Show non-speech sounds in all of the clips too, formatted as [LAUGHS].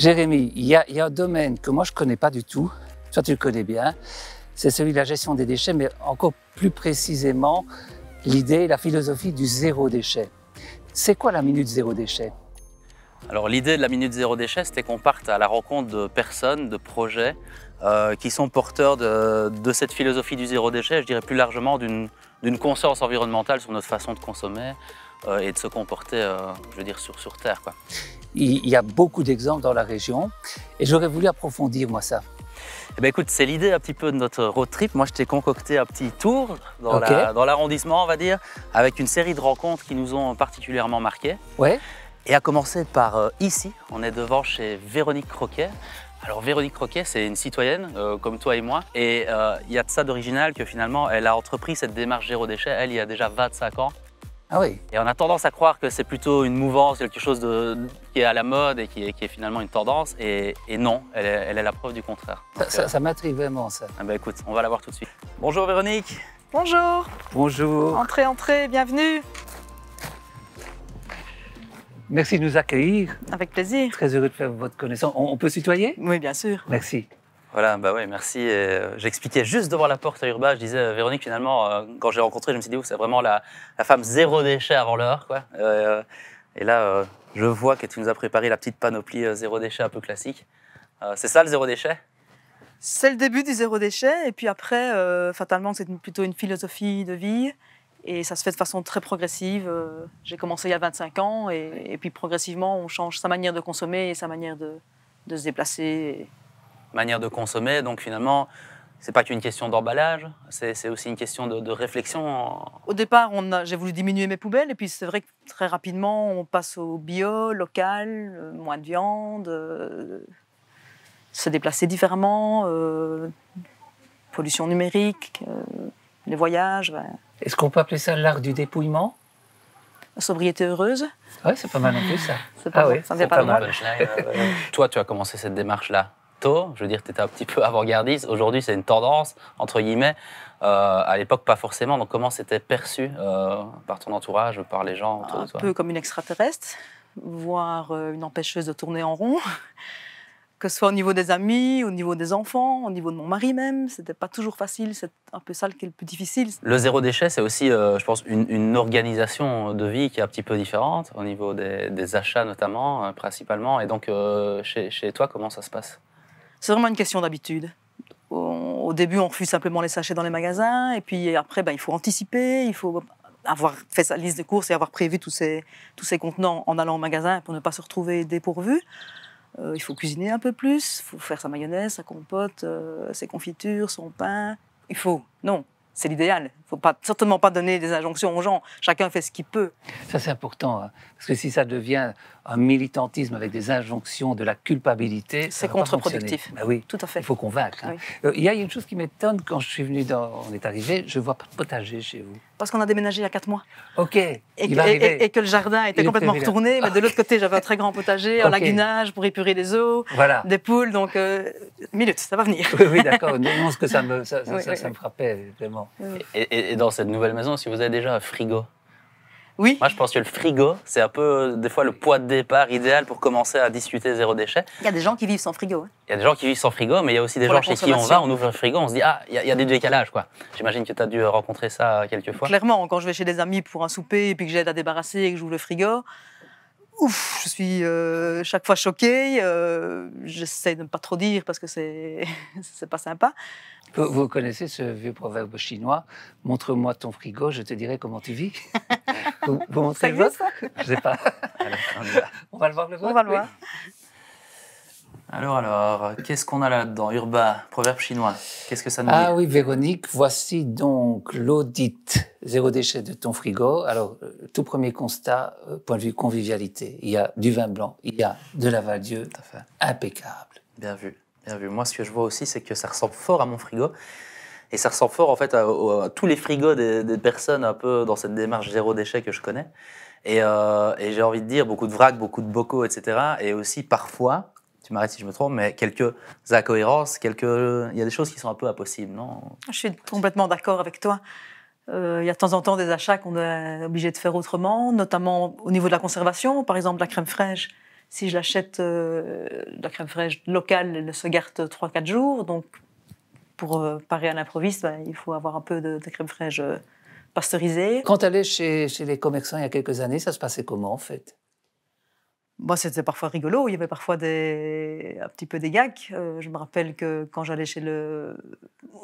Jérémy, il y, a, un domaine que moi je ne connais pas du tout, toi tu le connais bien, c'est celui de la gestion des déchets, mais encore plus précisément l'idée, et la philosophie du zéro déchet. C'est quoi la minute zéro déchet Alors l'idée de la minute zéro déchet, c'était qu'on parte à la rencontre de personnes, de projets euh, qui sont porteurs de, cette philosophie du zéro déchet, je dirais plus largement d'une conscience environnementale sur notre façon de consommer euh, et de se comporter, euh, je veux dire, sur, Terre. Il y a beaucoup d'exemples dans la région et j'aurais voulu approfondir moi ça. Eh ben, écoute, c'est l'idée un petit peu de notre road trip. Moi, je t'ai concocté un petit tour dans l'arrondissement, on va dire, avec une série de rencontres qui nous ont particulièrement marqués. Ouais. Et à commencer par euh, ici, on est devant chez Véronique Croquet. Alors Véronique Croquet, c'est une citoyenne euh, comme toi et moi, et euh, il y a de ça d'original que finalement elle a entrepris cette démarche zéro déchet, elle, il y a déjà 25 ans. Ah et on a tendance à croire que c'est plutôt une mouvance, quelque chose qui est à la mode et qui est, finalement une tendance. Et, non, elle est, la preuve du contraire. ça, ça, euh, vraiment, ça. Ah bah écoute, on va la voir tout de suite. Bonjour Véronique. Bonjour. Bonjour. Entrez, entrez, bienvenue. Merci de nous accueillir. Avec plaisir. Très heureux de faire votre connaissance. On, peut citoyer Oui, bien sûr. Merci. Voilà, bah ouais, merci. Euh, j'expliquais juste devant la porte à Urba, je disais, euh, Véronique, finalement, euh, quand j'ai rencontré, je me suis dit, c'est vraiment la, la, femme zéro déchet avant l'heure, quoi. et là, je vois que tu nous as préparé la petite panoplie zéro déchet un peu classique. c'est ça le zéro déchet C'est le début du zéro déchet, et puis après, fatalement, c'est plutôt une philosophie de vie, et ça se fait de façon très progressive. J'ai commencé il y a 25 ans, et, puis progressivement, on change sa manière de consommer et sa manière de, de se déplacer. Et manière de consommer. Donc finalement, ce n'est pas qu'une question d'emballage, c'est aussi une question de, réflexion. Au départ, j'ai voulu diminuer mes poubelles, et puis c'est vrai que très rapidement, on passe au bio, local, euh, moins de viande, euh, se déplacer différemment, euh, pollution numérique, les voyages. Est-ce qu'on peut appeler ça l'art du dépouillement La Sobriété heureuse. Oui, c'est pas mal non plus ça. pas, ah oui, pas, mal. Bah, toi, tu as commencé cette démarche-là je veux dire, tu étais un petit peu [LAUGHS] avant-gardiste. Aujourd'hui, c'est une tendance, entre guillemets. Euh, à l'époque, pas forcément. Donc, comment c'était perçu euh, par ton entourage, par les gens autour Un de toi peu comme une extraterrestre, voire euh, une empêcheuse de tourner en rond. [LAUGHS] Que ce soit au niveau des amis, au niveau des enfants, au niveau de mon mari même, c'était pas toujours facile. C'est un peu ça qui est le plus difficile. Le zéro déchet, c'est aussi, je pense, une, organisation de vie qui est un petit peu différente au niveau des, achats notamment, principalement. Et donc, chez toi, comment ça se passe c'est vraiment une question d'habitude. Au début, on refuse simplement les sachets dans les magasins, et puis après, ben, il faut anticiper, il faut avoir fait sa liste de courses et avoir prévu tous ces, tous ces contenants en allant au magasin pour ne pas se retrouver dépourvu. Euh, il faut cuisiner un peu plus, il faut faire sa mayonnaise, sa compote, euh, ses confitures, son pain. Il faut, non, c'est l'idéal faut pas, certainement pas donner des injonctions aux gens. Chacun fait ce qu'il peut. Ça, c'est important. Hein. parce que si ça devient un militantisme avec des injonctions, de la culpabilité, c'est contre-productif. Bah oui, tout à fait. Il faut convaincre. Hein. Euh, il y a une chose qui m'étonne quand je suis venu, dans, on est arrivé, je vois pas de potager chez vous. Parce qu'on a déménagé il y a quatre mois. Ok. Et, il que, va et, et que le jardin était complètement retourné. Mais de l'autre côté, j'avais un très grand potager, un lagunage pour épurer les eaux, des poules. Donc, euh, minute minutes, ça va venir. Oui, d'accord. [LAUGHS] Non, ce que ça me, ça, ça, me frappait vraiment. Et, dans cette nouvelle maison, si vous avez déjà un frigo oui. Moi, je pense que le frigo, c'est un peu, des fois, le poids de départ idéal pour commencer à discuter zéro déchet. Il y a des gens qui vivent sans frigo. Hein. Il y a des gens qui vivent sans frigo, mais il y a aussi des gens chez qui on va, on ouvre le frigo, on se dit, ah, il y, a des décalages, quoi. J'imagine que tu as dû rencontrer ça quelques fois. Clairement, quand je vais chez des amis pour un souper et puis que j'aide à débarrasser et que j'ouvre le frigo, ouf, je suis euh, chaque fois choquée. Euh, j'essaie de ne pas trop dire parce que c'est [LAUGHS] pas sympa. Vous, connaissez ce vieux proverbe chinois Montre-moi ton frigo, je te dirai comment tu vis. [LAUGHS] vous, montrez le vôtre Je ne sais pas. on, va. le voir le Alors, alors, qu'est-ce qu'on a là-dedans Urba, proverbe chinois, qu'est-ce que ça nous dit Ah oui, Véronique, voici donc l'audit zéro déchet de ton frigo. Alors, euh, tout premier constat, euh, point de vue convivialité, il y a du vin blanc, il y a de la Valdieu, impeccable. Bien vu. Moi, ce que je vois aussi, c'est que ça ressemble fort à mon frigo. Et ça ressemble fort en fait à, tous les frigos des, personnes un peu dans cette démarche zéro déchet que je connais. Et, euh, j'ai envie de dire beaucoup de vrac, beaucoup de bocaux, etc. Et aussi parfois, tu m'arrêtes si je me trompe, mais quelques incohérences, quelques... il y a des choses qui sont un peu impossibles, non Je suis complètement d'accord avec toi. Euh, il y a de temps en temps des achats qu'on est obligé de faire autrement, notamment au niveau de la conservation, par exemple la crème fraîche. Si je l'achète, euh, la crème fraîche locale, elle se garde 3-4 jours. Donc, pour euh, parer à l'improviste, bah, il faut avoir un peu de, crème fraîche euh, pasteurisée. Quand tu allais chez, chez les commerçants il y a quelques années, ça se passait comment en fait moi, c'était parfois rigolo, il y avait parfois des, un petit peu des gags. Euh, je me rappelle que quand j'allais chez le.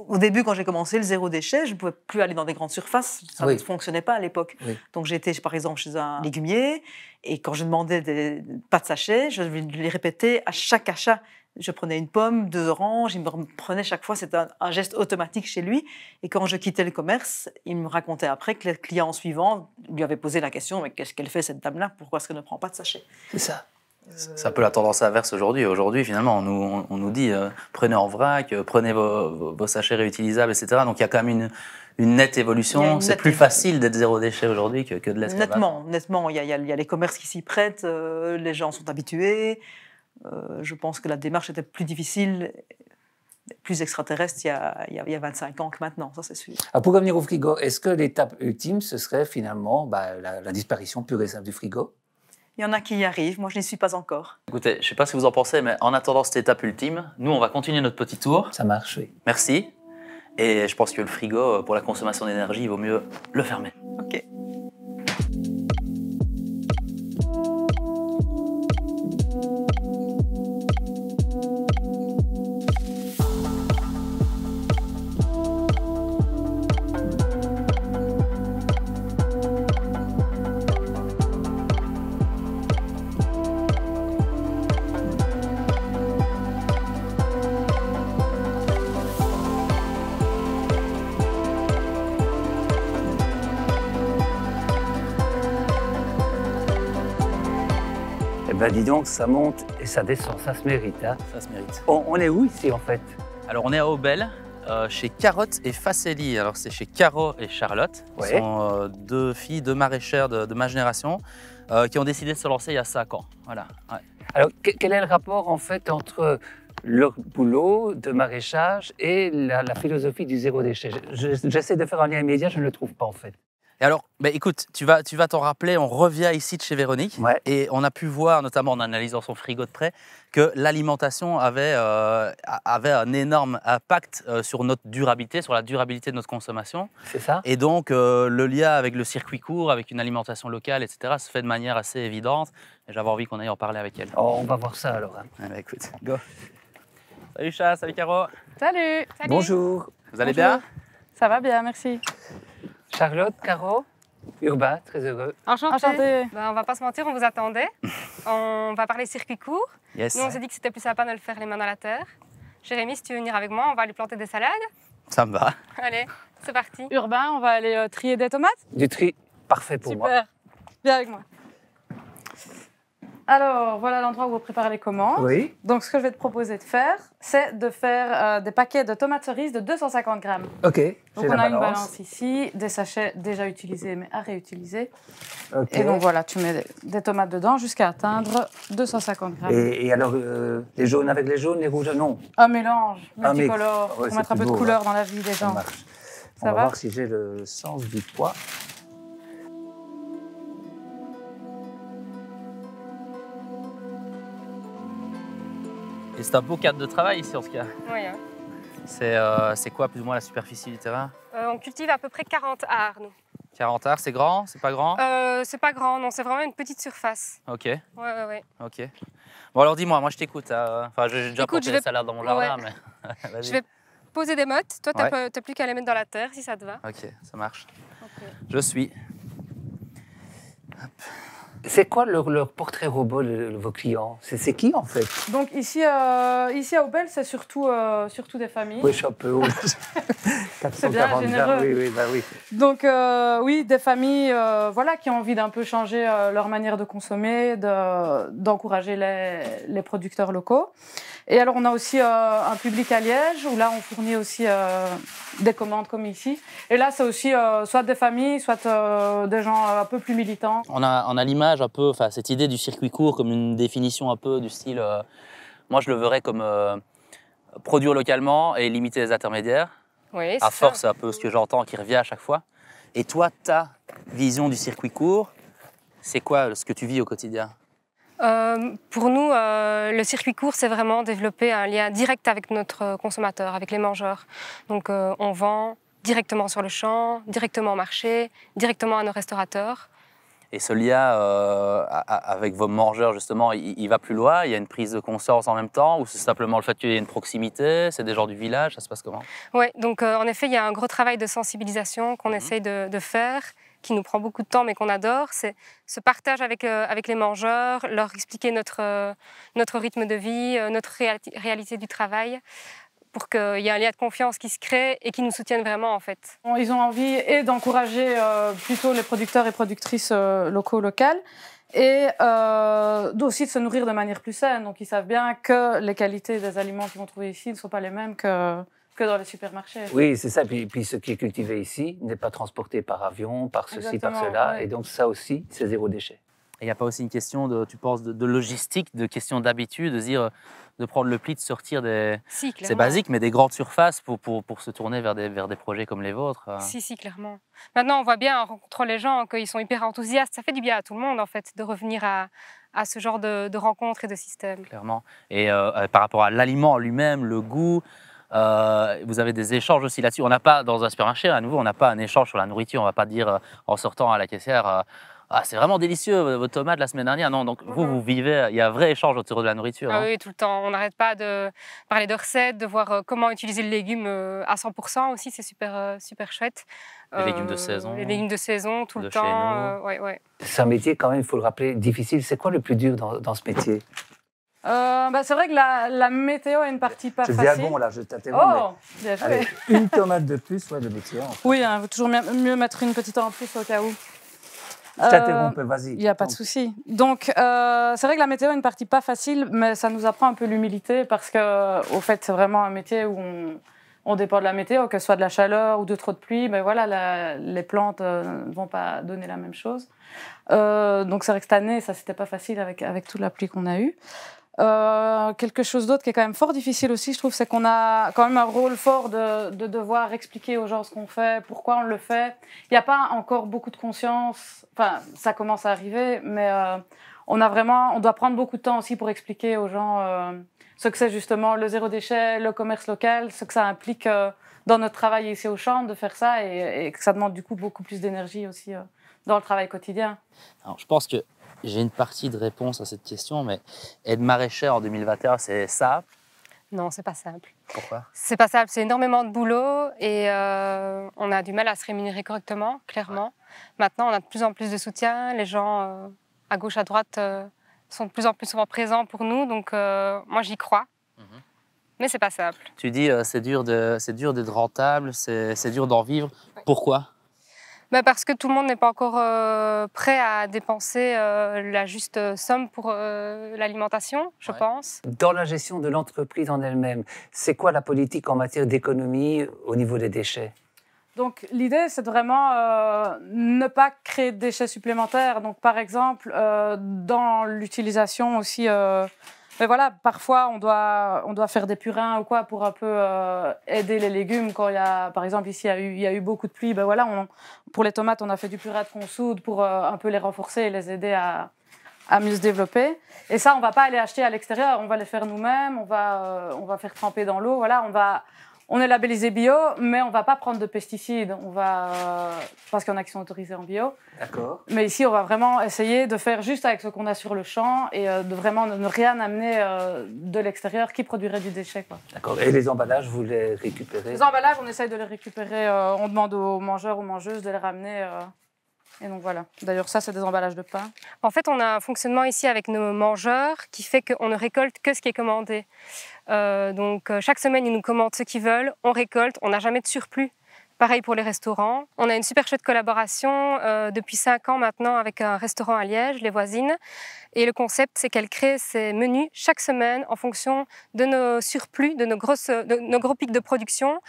Au début, quand j'ai commencé le zéro déchet, je ne pouvais plus aller dans des grandes surfaces. Ça ne fonctionnait pas à l'époque. Donc, j'étais, par exemple, chez un légumier. Et quand je demandais des pas de sachets je les répéter à chaque achat je prenais une pomme, deux oranges, il me prenait chaque fois, c'était un, geste automatique chez lui. Et quand je quittais le commerce, il me racontait après que le client suivant lui avait posé la question, mais qu'est-ce qu'elle fait cette dame-là Pourquoi est-ce qu'elle ne prend pas de sachet C'est ça. C'est un peu la tendance inverse aujourd'hui. Aujourd'hui, finalement, on nous, dit euh, prenez en vrac, euh, prenez vos, sachets réutilisables, etc. Donc il y a quand même une, une nette évolution. C'est plus facile d'être zéro déchet aujourd'hui que, de l'être. Nettement, nettement. Il il y, a les commerces qui s'y prêtent, euh, les gens sont habitués. Euh, je pense que la démarche était plus difficile, plus extraterrestre il y a, 25 ans que maintenant, ça c'est sûr. pour revenir au frigo, est-ce que l'étape ultime, ce serait finalement bah, la, la, disparition pure et simple du frigo il y en a qui y arrivent, moi je n'y suis pas encore. Écoutez, je ne sais pas ce que vous en pensez, mais en attendant cette étape ultime, nous on va continuer notre petit tour. Ça marche, oui. Merci. Et je pense que le frigo, pour la consommation d'énergie, il vaut mieux le fermer. Ok. Bah dis donc, ça monte et ça descend, ça se mérite. Hein. Ça se mérite. On, est où ici en fait Alors on est à Aubel, euh, chez Carotte et Facelli. Alors c'est chez Caro et Charlotte, qui sont euh, deux filles, deux maraîchères de, ma génération, euh, qui ont décidé de se lancer il y a 5 ans. Voilà. Alors quel est le rapport en fait entre leur boulot de maraîchage et la, philosophie du zéro déchet J'essaie de faire un lien immédiat, je ne le trouve pas en fait. Et alors, bah, écoute, tu vas, tu vas t'en rappeler, on revient ici de chez Véronique et on a pu voir, notamment en analysant son frigo de près, que l'alimentation avait, euh, avait un énorme impact euh, sur notre durabilité, sur la durabilité de notre consommation. C'est ça. Et donc, euh, le lien avec le circuit court, avec une alimentation locale, etc., se fait de manière assez évidente. j'avais envie qu'on aille en parler avec elle. Oh, on va voir ça alors. Hein. Eh ben, écoute, go. Salut Chat, salut Caro. Salut. Bonjour. Vous allez bien Ça va bien, merci. Charlotte, Caro, Urbain, très heureux. Enchanté. Bah, on va pas se mentir, on vous attendait. [LAUGHS] on va parler circuit court. Nous, on s'est dit que c'était plus sympa de le faire les mains dans la terre. Jérémy, si tu veux venir avec moi, on va lui planter des salades. Ça me va. Allez, c'est parti. Urbain, on va aller euh, trier des tomates Du tri, parfait pour moi. Super. Viens avec moi. Alors, voilà l'endroit où vous préparez les commandes. Oui. Donc, ce que je vais te proposer de faire, c'est de faire euh, des paquets de tomates cerises de 250 grammes. OK. Donc, on a une balance ici, des sachets déjà utilisés mais à réutiliser. Et donc, voilà, tu mets des tomates dedans jusqu'à atteindre 250 grammes. Et, alors, euh, les jaunes avec les jaunes, les rouges, non Un mélange, ah, multicolore, pour mettre un peu de couleur dans la vie des gens. Ça, marche. on va voir si j'ai le sens du poids. Et c'est un beau cadre de travail ici en tout cas. Oui. Hein. Euh, c'est quoi plus ou moins la superficie du terrain euh, On cultive à peu près 40 arts, nous. 40 arts, c'est grand C'est pas grand euh, C'est pas grand, non, c'est vraiment une petite surface. Ok. Ouais, ouais, ouais. Ok. Bon, alors dis-moi, moi je t'écoute. Hein. Enfin, j'ai déjà porté des dans mon jardin, mais. [LAUGHS] je vais poser des mottes. Toi, t'as plus qu'à les mettre dans la terre si ça te va. Ok, ça marche. Je suis. Hop. C'est quoi leur, portrait robot de vos clients C'est qui en fait Donc ici, euh, ici à Opel, c'est surtout, euh, surtout des familles. Oui, un peu [LAUGHS] C'est bien généreux. Oui, oui, bah oui. Donc euh, oui, des familles voilà, qui ont envie d'un peu changer leur manière de consommer, d'encourager les, les, producteurs locaux. Et alors on a aussi un public à Liège où là on fournit aussi des commandes comme ici. Et là c'est aussi soit des familles, soit des gens un peu plus militants. On a, on a l'image un peu, enfin cette idée du circuit court comme une définition un peu du style, euh, moi je le verrais comme euh, produire localement et limiter les intermédiaires. à force, un peu ce que j'entends qui revient à chaque fois. Et toi, ta vision du circuit court, c'est quoi ce que tu vis au quotidien euh, pour nous, le circuit court, c'est vraiment développer un lien direct avec notre consommateur, avec les mangeurs. Donc, on vend directement sur le champ, directement au marché, directement à nos restaurateurs. Et ce lien euh, avec vos mangeurs, justement, il, va plus loin Il y a une prise de conscience en même temps Ou c'est simplement le fait qu'il y ait une proximité C'est des gens du village Ça se passe comment Oui, donc euh, en effet, il y a un gros travail de sensibilisation qu'on mhm. essaye de, faire, qui nous prend beaucoup de temps, mais qu'on adore. C'est ce partage avec, euh, avec les mangeurs, leur expliquer notre, notre rythme de vie, notre réalité du travail pour qu'il y ait un lien de confiance qui se crée et qui nous soutiennent vraiment en fait. Ils ont envie et d'encourager euh, plutôt les producteurs et productrices euh, locaux, locales, et euh, aussi de se nourrir de manière plus saine. Donc ils savent bien que les qualités des aliments qu'ils vont trouver ici ne sont pas les mêmes que, que dans les supermarchés. Oui, c'est ça. Puis, puis, ce qui est cultivé ici n'est pas transporté par avion, par ceci, par cela. Et donc ça aussi, c'est zéro déchet. Il n'y a pas aussi une question, de, tu penses, de, logistique, de question d'habitude, de dire de prendre le pli, de sortir des. c'est basique, mais des grandes surfaces pour, pour, pour, se tourner vers des, vers des projets comme les vôtres. Euh. Si, si, clairement. Maintenant, on voit bien en rencontrant les gens hein, qu'ils sont hyper enthousiastes. Ça fait du bien à tout le monde, en fait, de revenir à, à ce genre de, rencontres et de systèmes. Clairement. Et euh, euh, par rapport à l'aliment lui-même, le goût. vous avez des échanges aussi là-dessus. On n'a pas, dans un supermarché, à nouveau, on n'a pas un échange sur la nourriture. On ne va pas dire en sortant à la caissière ah, c'est vraiment délicieux vos tomates la semaine dernière. Non, donc vous, mhm. vous vivez, il y a un vrai échange autour de la nourriture. Ah hein. Oui, tout le temps. On n'arrête pas de parler de recettes, de voir euh, comment utiliser le légume euh, à 100% aussi, c'est super, euh, super chouette. Les légumes de saison. Les légumes de saison, tout le temps. Oui, C'est un métier quand même, il faut le rappeler, difficile. C'est quoi le plus dur dans, dans ce métier bah c'est vrai que la, météo a une partie pas facile. C'est bon, là, je t'attends. Oh, bien une tomate de plus, ouais, de météo, [LAUGHS] Oui, il hein, vaut toujours mieux mettre une petite en plus au cas où. Euh, vas-y. Il n'y a pas de souci. Donc, euh, c'est vrai que la météo est une partie pas facile, mais ça nous apprend un peu l'humilité parce que, au fait, c'est vraiment un métier où on, dépend de la météo, que ce soit de la chaleur ou de trop de pluie. Mais ben voilà, les plantes ne euh, vont pas donner la même chose. donc, c'est vrai que cette année, ça, c'était pas facile avec, avec toute la pluie qu'on a eue. Euh, quelque chose d'autre qui est quand même fort difficile aussi, je trouve, c'est qu'on a quand même un rôle fort de, devoir expliquer aux gens ce qu'on fait, pourquoi on le fait. Il n'y a pas encore beaucoup de conscience, enfin, ça commence à arriver, mais euh, on a vraiment, on doit prendre beaucoup de temps aussi pour expliquer aux gens euh, ce que c'est justement le zéro déchet, le commerce local, ce que ça implique dans notre travail ici au champ de faire ça et, et que ça demande du coup beaucoup plus d'énergie aussi dans le travail quotidien. Alors, je pense que j'ai une partie de réponse à cette question, mais être maraîchère en 2021, c'est ça Non, c'est pas simple. Pourquoi C'est pas simple, c'est énormément de boulot et euh, on a du mal à se rémunérer correctement, clairement. Maintenant, on a de plus en plus de soutien, les gens euh, à gauche, à droite euh, sont de plus en plus souvent présents pour nous, donc moi j'y crois. Mhm. Mais c'est pas simple. Tu dis c'est dur d'être rentable, c'est dur d'en vivre. Pourquoi bah, parce que tout le monde n'est pas encore euh, prêt à dépenser euh, la juste euh, somme pour l'alimentation, je pense. Dans la gestion de l'entreprise en elle-même, c'est quoi la politique en matière d'économie au niveau des déchets donc l'idée, c'est vraiment ne pas créer de déchets supplémentaires. Donc par exemple, dans l'utilisation aussi mais voilà, parfois on doit, on doit faire des purins ou quoi pour un peu euh, aider les légumes. Quand il y a, par exemple, ici, il y a eu, il y a eu beaucoup de pluie. Ben voilà, on, pour les tomates, on a fait du purin de consoude pour euh, un peu les renforcer et les aider à, à mieux se développer. Et ça, on va pas aller acheter à l'extérieur, on va les faire nous-mêmes, on va, euh, on va faire tremper dans l'eau. Voilà, on va, on est labellisé bio, mais on va pas prendre de pesticides, on va euh, parce qu'il y en a qui sont autorisés en bio. D'accord. Mais ici, on va vraiment essayer de faire juste avec ce qu'on a sur le champ et euh, de vraiment ne rien amener euh, de l'extérieur qui produirait du déchet. D'accord. Et les emballages, vous les récupérez Les emballages, on essaye de les récupérer. on demande aux mangeurs, ou mangeuses de les ramener. Et donc voilà. D'ailleurs, ça, c'est des emballages de pain. En fait, on a un fonctionnement ici avec nos mangeurs qui fait qu'on ne récolte que ce qui est commandé. Euh, donc euh, chaque semaine, ils nous commandent ce qu'ils veulent, on récolte, on n'a jamais de surplus. Pareil pour les restaurants. On a une super chouette collaboration euh, depuis cinq ans maintenant avec un restaurant à Liège, les voisines. Et le concept, c'est qu'elle crée ses menus chaque semaine en fonction de nos surplus, de nos, grosses, de nos gros pics de production.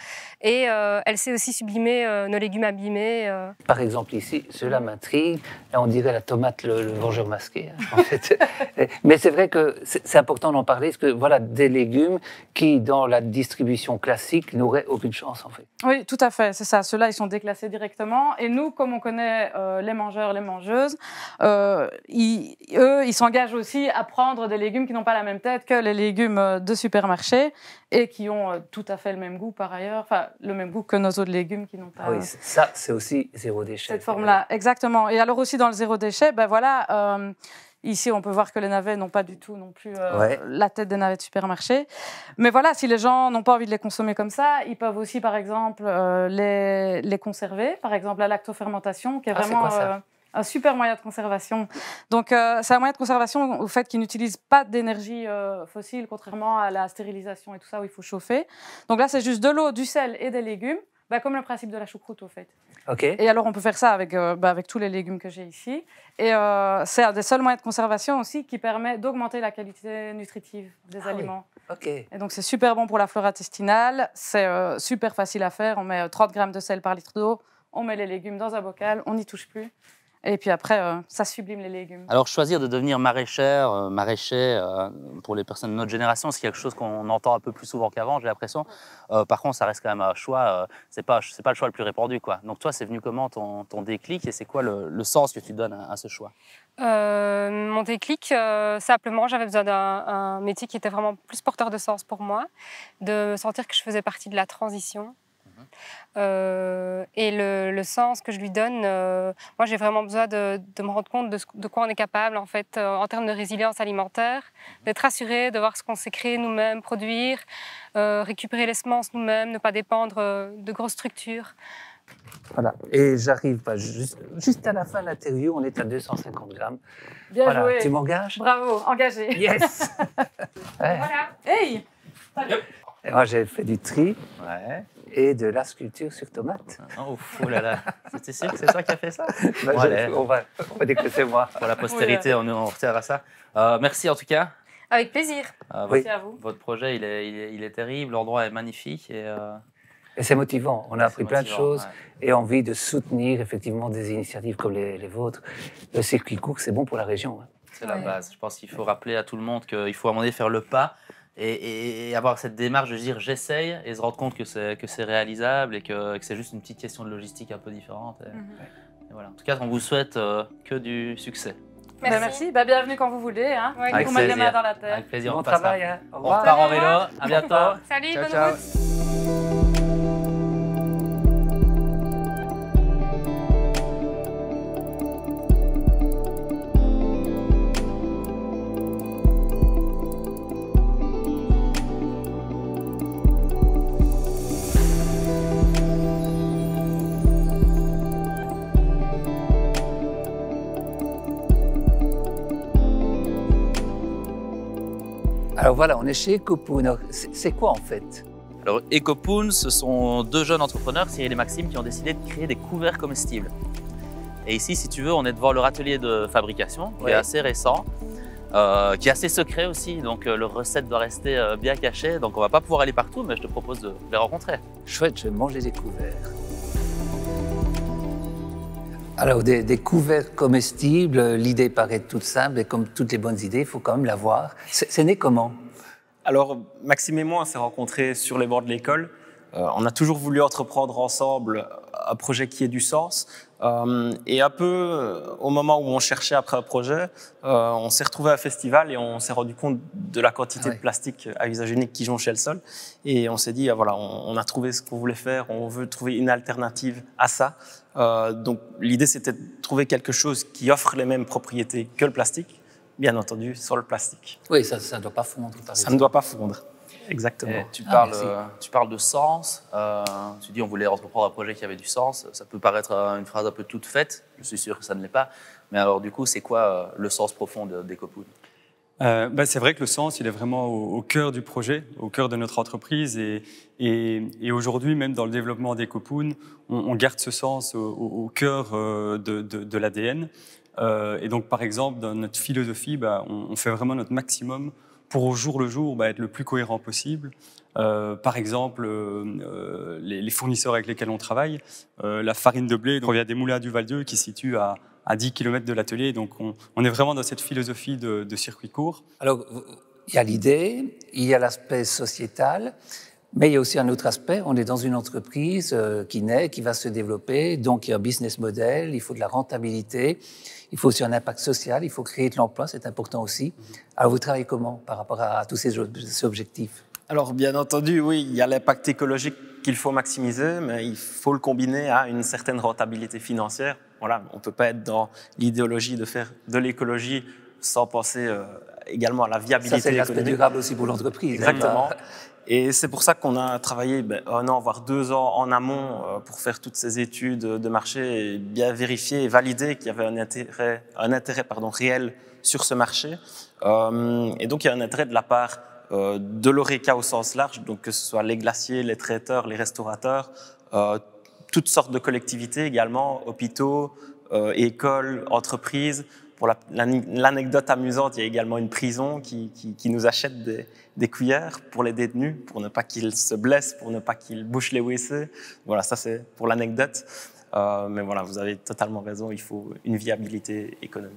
Et euh, elle sait aussi sublimer euh, nos légumes abîmés. Par exemple, ici, cela m'intrigue. Là, on dirait la tomate, le, le masqué. Hein, [LAUGHS] Mais c'est vrai que c'est important d'en parler, parce que voilà, des légumes qui, dans la distribution classique, n'auraient aucune chance, en fait. Oui, tout à fait, c'est ça. Ceux-là, ils sont déclassés directement. Et nous, comme on connaît euh, les mangeurs, les mangeuses, euh, eux, ils s'engagent aussi à prendre des légumes qui n'ont pas la même tête que les légumes euh, de supermarché et qui ont tout à fait le même goût par ailleurs, enfin le même goût que nos autres légumes qui n'ont pas. Ah oui, ça, c'est aussi zéro déchet. Cette forme-là, exactement. Et alors aussi dans le zéro déchet, ben voilà, Ici, on peut voir que les navets n'ont pas du tout non plus euh, la tête des navets de supermarché. Mais voilà, si les gens n'ont pas envie de les consommer comme ça, ils peuvent aussi, par exemple, euh, les, conserver. Par exemple, la lactofermentation, qui est ah, vraiment euh, un super moyen de conservation. Donc, c'est un moyen de conservation au fait qu'ils n'utilisent pas d'énergie fossile, contrairement à la stérilisation et tout ça où il faut chauffer. Donc là, c'est juste de l'eau, du sel et des légumes bah, comme le principe de la choucroute, au fait. Et alors, on peut faire ça avec, euh, bah, avec tous les légumes que j'ai ici. Et euh, c'est un des seuls moyens de conservation aussi qui permet d'augmenter la qualité nutritive des ah aliments. Et donc, c'est super bon pour la flore intestinale. C'est euh, super facile à faire. On met 30 grammes de sel par litre d'eau. On met les légumes dans un bocal. On n'y touche plus. Et puis après, euh, ça sublime les légumes. Alors choisir de devenir maraîchère, euh, maraîcher, euh, pour les personnes de notre génération, c'est quelque chose qu'on entend un peu plus souvent qu'avant, j'ai l'impression. par contre, ça reste quand même un choix, c'est pas, pas le choix le plus répandu. Quoi. Donc toi, c'est venu comment ton, ton déclic et c'est quoi le, sens que tu donnes à, à ce choix Mon déclic, simplement, j'avais besoin d'un métier qui était vraiment plus porteur de sens pour moi, de sentir que je faisais partie de la transition, euh, et le, sens que je lui donne, euh, moi j'ai vraiment besoin de, me rendre compte de, quoi on est capable en fait euh, en termes de résilience alimentaire, d'être assuré de voir ce qu'on sait créer nous-mêmes, produire, récupérer les semences nous-mêmes, ne pas dépendre de grosses structures. Voilà, et j'arrive juste, à la fin de l'interview, on est à 250 grammes. Bien joué. Tu m'engages Bravo, engagé. Yes. [LAUGHS] Voilà. Hey moi, j'ai fait du tri et de la sculpture sur tomate. Ah, oh, là là. C'est sûr c'est toi qui a fait ça [LAUGHS] bah, on, va, on moi. Pour la postérité, on, on retiendra ça. Euh, merci en tout cas. Avec plaisir. Euh, à vous. Votre projet, il est, terrible. L'endroit est magnifique. Et, euh, c'est motivant. On a appris plein de choses et envie de soutenir effectivement des initiatives comme les, vôtres. Le circuit court, c'est bon pour la région. Hein. C'est la base. Je pense qu'il faut rappeler à tout le monde qu'il faut à un moment donné faire le pas et, avoir cette démarche de dire j'essaye et se rendre compte que c'est réalisable et que, c'est juste une petite question de logistique un peu différente. Mhm. En tout cas, on vous souhaite euh, que du succès. Merci. Bah, bah, bienvenue quand vous voulez. Hein. Avec, plaisir. Dans la Avec plaisir. on, travail, hein. on en vélo. À bientôt. Salut, ciao, bonne Route. voilà, on est chez Ecopoon. C'est quoi en fait Alors Ecopoon, ce sont deux jeunes entrepreneurs, Cyril et Maxime, qui ont décidé de créer des couverts comestibles. Et ici, si tu veux, on est devant leur atelier de fabrication, qui est assez récent, euh, qui est assez secret aussi. Donc euh, leur recette doit rester euh, bien cachée. Donc on va pas pouvoir aller partout, mais je te propose de les rencontrer. Chouette, je vais manger des couverts. Alors, des, couverts comestibles, l'idée paraît toute simple, et comme toutes les bonnes idées, il faut quand même l'avoir. voir. C'est né comment alors, Maxime et moi, on s'est rencontrés sur les bords de l'école. Euh, on a toujours voulu entreprendre ensemble un projet qui ait du sens. Euh, et un peu euh, au moment où on cherchait après un projet, on s'est retrouvé à un festival et on s'est rendu compte de la quantité ah de plastique à usage unique qui jonchait le sol. Et on s'est dit, ah, voilà, on, on, a trouvé ce qu'on voulait faire, on veut trouver une alternative à ça. donc l'idée, c'était de trouver quelque chose qui offre les mêmes propriétés que le plastique, bien entendu, sur le plastique. Oui, ça, ne doit pas fondre. Ça ne doit pas fondre, exactement. tu, ah, parles, euh, tu parles de sens. Euh, tu dis on voulait entreprendre un projet qui avait du sens. Ça peut paraître euh, une phrase un peu toute faite. Je suis sûr que ça ne l'est pas. Mais alors, du coup, c'est quoi le sens profond de euh, bah, c'est vrai que le sens, il est vraiment au, cœur du projet, au cœur de notre entreprise. Et, et, aujourd'hui, même dans le développement d'EcoPoon, on, on garde ce sens au, cœur de, de l'ADN. Euh, et donc, par exemple, dans notre philosophie, bah, on, fait vraiment notre maximum pour au jour le jour bah, être le plus cohérent possible. Euh, par exemple, euh, les, fournisseurs avec lesquels on travaille, la farine de blé provient des moulins du Val-Dieu qui se situent à, 10 km de l'atelier. Donc, on, est vraiment dans cette philosophie de, de circuit court. Alors, il y a l'idée, il y a l'aspect sociétal, mais il y a aussi un autre aspect. On est dans une entreprise qui naît, qui va se développer, donc il y a un business model, il faut de la rentabilité. Il faut aussi un impact social, il faut créer de l'emploi, c'est important aussi. Mhm. Alors vous travaillez comment par rapport à, tous ces, objectifs alors, bien entendu, oui, il y a l'impact écologique qu'il faut maximiser, mais il faut le combiner à une certaine rentabilité financière. Voilà, on ne peut pas être dans l'idéologie de faire de l'écologie sans penser euh, également à la viabilité Ça, c'est l'aspect durable aussi pour l'entreprise. Hein. Exactement. [LAUGHS] Et c'est pour ça qu'on a travaillé un ben, an, oh voire deux ans en amont euh, pour faire toutes ces études de marché et bien vérifier et valider qu'il y avait un intérêt, un intérêt pardon, réel sur ce marché. Euh, et donc, il y a un intérêt de la part euh, de l'ORECA au sens large, donc que ce soit les glaciers, les traiteurs, les restaurateurs, toutes sortes de collectivités également, hôpitaux, écoles, entreprises, pour l'anecdote amusante, il y a également une prison qui, nous achète des, cuillères pour les détenus, pour ne pas qu'ils se blessent, pour ne pas qu'ils bouchent les WC. Voilà, ça c'est pour l'anecdote. Euh, mais voilà, vous avez totalement raison, il faut une viabilité économique.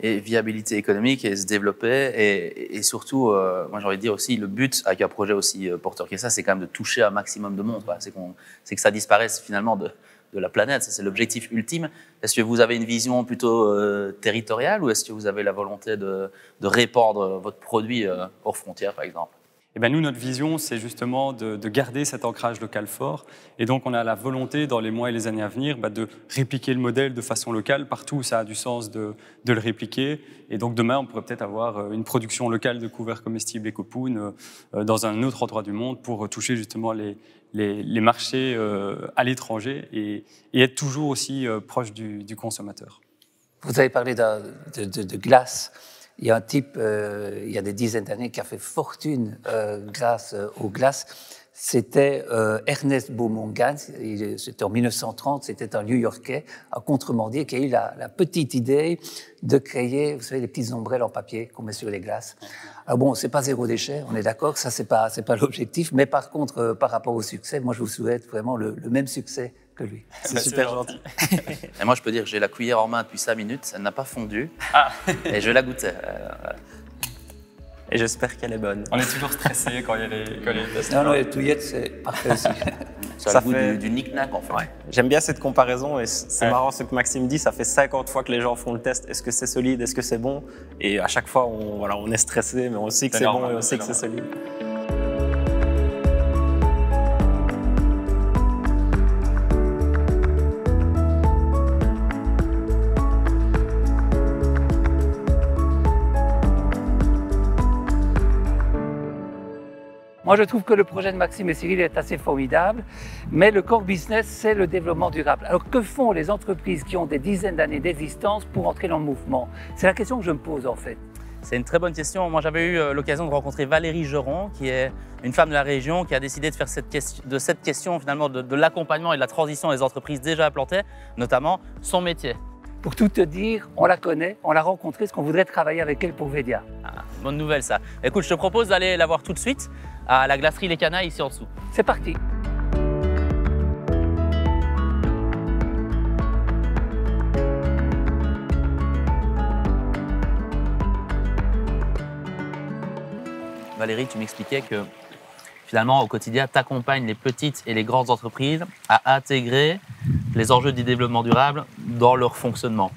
Et viabilité économique et se développer. Et, et surtout, euh, moi j'ai envie de dire aussi, le but avec un projet aussi euh, porteur que ça, c'est quand même de toucher un maximum de monde. C'est c'est que ça disparaisse finalement de, de la planète. C'est l'objectif ultime. Est-ce que vous avez une vision plutôt euh, territoriale ou est-ce que vous avez la volonté de, répandre votre produit hors euh, frontières, par exemple eh bien, nous, notre vision, c'est justement de, garder cet ancrage local fort. Et donc, on a la volonté, dans les mois et les années à venir, bah, de répliquer le modèle de façon locale partout où ça a du sens de, le répliquer. Et donc, demain, on pourrait peut-être avoir euh, une production locale de couverts comestibles et copounes dans un autre endroit du monde pour toucher justement les, les, marchés euh, à l'étranger et, être toujours aussi euh, proche du, consommateur. Vous avez parlé de, glace. Il y a un type, euh, il y a des dizaines d'années, qui a fait fortune grâce aux glaces. C'était Ernest Beaumont gans c'était en 1930, c'était un New-Yorkais, un contrebandier qui a eu la, la, petite idée de créer, vous savez, les petites ombrelles en papier qu'on met sur les glaces. Ah bon, c'est pas zéro déchet, on est d'accord, ça c'est pas c'est pas l'objectif, mais par contre euh, par rapport au succès, moi je vous souhaite vraiment le, même succès que lui. Ah, bah, c'est super gentil. [LAUGHS] et moi je peux dire que j'ai la cuillère en main depuis 5 minutes, Ça n'a pas fondu ah. [LAUGHS] et je la goûte. Euh, et j'espère qu'elle est bonne. On est toujours stressé quand il y a les, quand Non, non, les touillettes, c'est parfait aussi. [LAUGHS] Ça, du, knick en fait. J'aime bien cette comparaison et c'est marrant ce que Maxime dit. Ça fait 50 fois que les gens font le test. Est-ce que c'est solide Est-ce que c'est bon Et à chaque fois, on, voilà, on est stressé, mais on sait que c'est bon et on sait que c'est solide. Moi, je trouve que le projet de Maxime et Cyril est assez formidable, mais le core business, c'est le développement durable. Alors, que font les entreprises qui ont des dizaines d'années d'existence pour entrer dans le mouvement C'est la question que je me pose, en fait. C'est une très bonne question. Moi, j'avais eu euh, l'occasion de rencontrer Valérie Geron, qui est une femme de la région, qui a décidé de faire de cette question finalement de l'accompagnement et de la transition des entreprises déjà implantées, notamment son métier. Pour tout te dire, on la connaît, on l'a rencontrée, est-ce qu'on voudrait travailler avec elle pour Vedia ah, bonne nouvelle ça. Écoute, je te propose d'aller la voir tout de suite à la glacerie Les Canailles ici en dessous. C'est parti. Valérie, tu m'expliquais que finalement, au quotidien, t'accompagne les petites et les grandes entreprises à intégrer les enjeux du développement durable dans leur fonctionnement.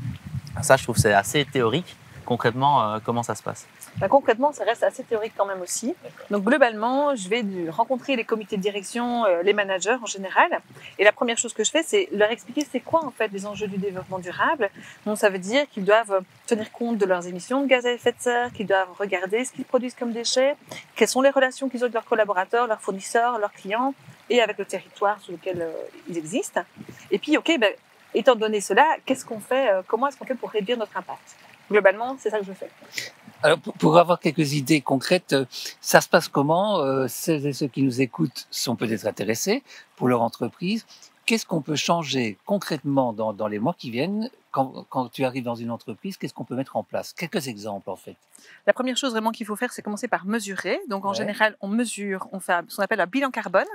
Ça, je trouve c'est assez théorique concrètement, euh, comment ça se passe bah, Concrètement, ça reste assez théorique quand même aussi. Donc globalement, je vais rencontrer les comités de direction, euh, les managers en général. Et la première chose que je fais, c'est leur expliquer c'est quoi en fait les enjeux du développement durable. Donc ça veut dire qu'ils doivent tenir compte de leurs émissions de gaz à effet de serre, qu'ils doivent regarder ce qu'ils produisent comme déchets, quelles sont les relations qu'ils ont avec leurs collaborateurs, leurs fournisseurs, leurs clients et avec le territoire sur lequel euh, ils existent. Et puis, ok, bah, étant donné cela, qu'est-ce qu'on fait Comment est-ce qu'on fait pour réduire notre impact globalement, c'est ça que je fais. Alors, pour, avoir quelques idées concrètes, euh, ça se passe comment euh, Celles et ceux qui nous écoutent sont peut-être intéressés pour leur entreprise. Qu'est-ce qu'on peut changer concrètement dans, dans les mois qui viennent quand, tu arrives dans une entreprise, qu'est-ce qu'on peut mettre en place Quelques exemples en fait. La première chose vraiment qu'il faut faire, c'est commencer par mesurer. Donc en général, on mesure, on fait ce qu'on appelle un bilan carbone.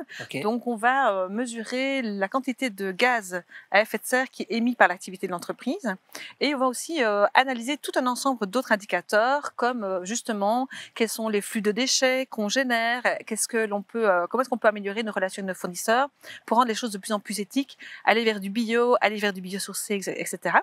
Donc on va euh, mesurer la quantité de gaz à effet de serre qui est émis par l'activité de l'entreprise. Et on va aussi euh, analyser tout un ensemble d'autres indicateurs comme euh, justement quels sont les flux de déchets qu'on génère, qu'est-ce que l'on peut, comment est-ce qu'on peut améliorer nos relations avec nos fournisseurs pour rendre les choses de plus en plus éthiques, aller vers du bio, aller vers du biosourcé, etc.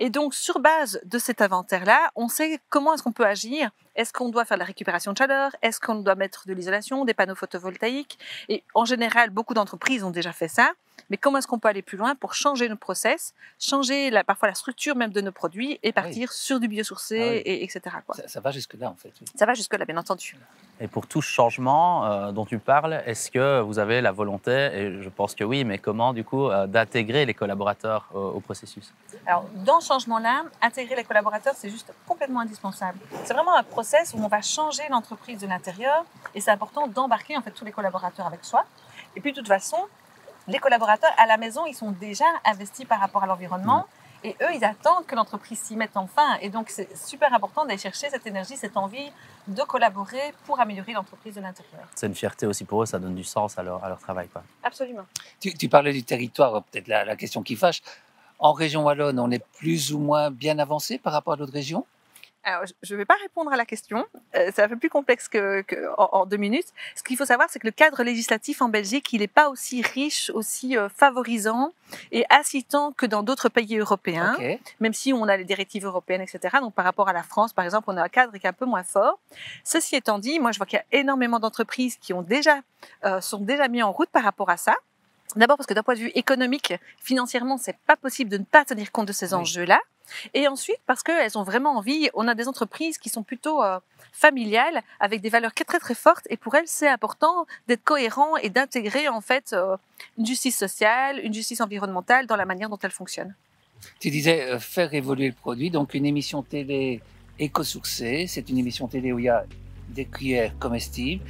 Et donc, sur base de cet inventaire-là, on sait comment est-ce qu'on peut agir est-ce qu'on doit faire de la récupération de chaleur Est-ce qu'on doit mettre de l'isolation, des panneaux photovoltaïques Et en général, beaucoup d'entreprises ont déjà fait ça. Mais comment est-ce qu'on peut aller plus loin pour changer nos process, changer parfois la structure même de nos produits et ah partir sur du biosourcé, ah et, etc. Ça, va jusque-là, en fait. Ça va jusque-là, bien entendu. Et pour tout changement euh, dont tu parles, est-ce que vous avez la volonté, et je pense que oui, mais comment, du coup, euh, d'intégrer les collaborateurs au processus Alors, dans ce changement-là, intégrer les collaborateurs, c'est juste indispensable. C'est vraiment un process où on va changer l'entreprise de l'intérieur et c'est important d'embarquer en fait tous les collaborateurs avec soi. Et puis de toute façon, les collaborateurs à la maison, ils sont déjà investis par rapport à l'environnement. Et eux, ils attendent que l'entreprise s'y mette enfin. Et donc, c'est super important d'aller chercher cette énergie, cette envie de collaborer pour améliorer l'entreprise de l'intérieur. C'est une fierté aussi pour eux, ça donne du sens à leur, à leur travail. Quoi. Absolument. Tu, parlais du territoire, euh, peut-être la, la question qui fâche. En région Wallonne, on est plus ou moins bien avancé par rapport à d'autres régions alors, je ne vais pas répondre à la question. Euh, c'est un peu plus complexe que, en, deux minutes. Ce qu'il faut savoir, c'est que le cadre législatif en Belgique, il n'est pas aussi riche, aussi euh, favorisant et incitant que dans d'autres pays européens, même si on a les directives européennes, etc. Donc, par rapport à la France, par exemple, on a un cadre qui est un peu moins fort. Ceci étant dit, moi, je vois qu'il y a énormément d'entreprises qui ont déjà, euh, sont déjà mis en route par rapport à ça. D'abord parce que d'un point de vue économique, financièrement, c'est pas possible de ne pas tenir compte de ces enjeux-là. Et ensuite parce qu'elles ont vraiment envie. On a des entreprises qui sont plutôt euh, familiales, avec des valeurs qui très très fortes. Et pour elles, c'est important d'être cohérent et d'intégrer en fait euh, une justice sociale, une justice environnementale dans la manière dont elles fonctionnent. Tu disais euh, faire évoluer le produit. Donc une émission télé éco c'est une émission télé où il y a des cuillères comestibles,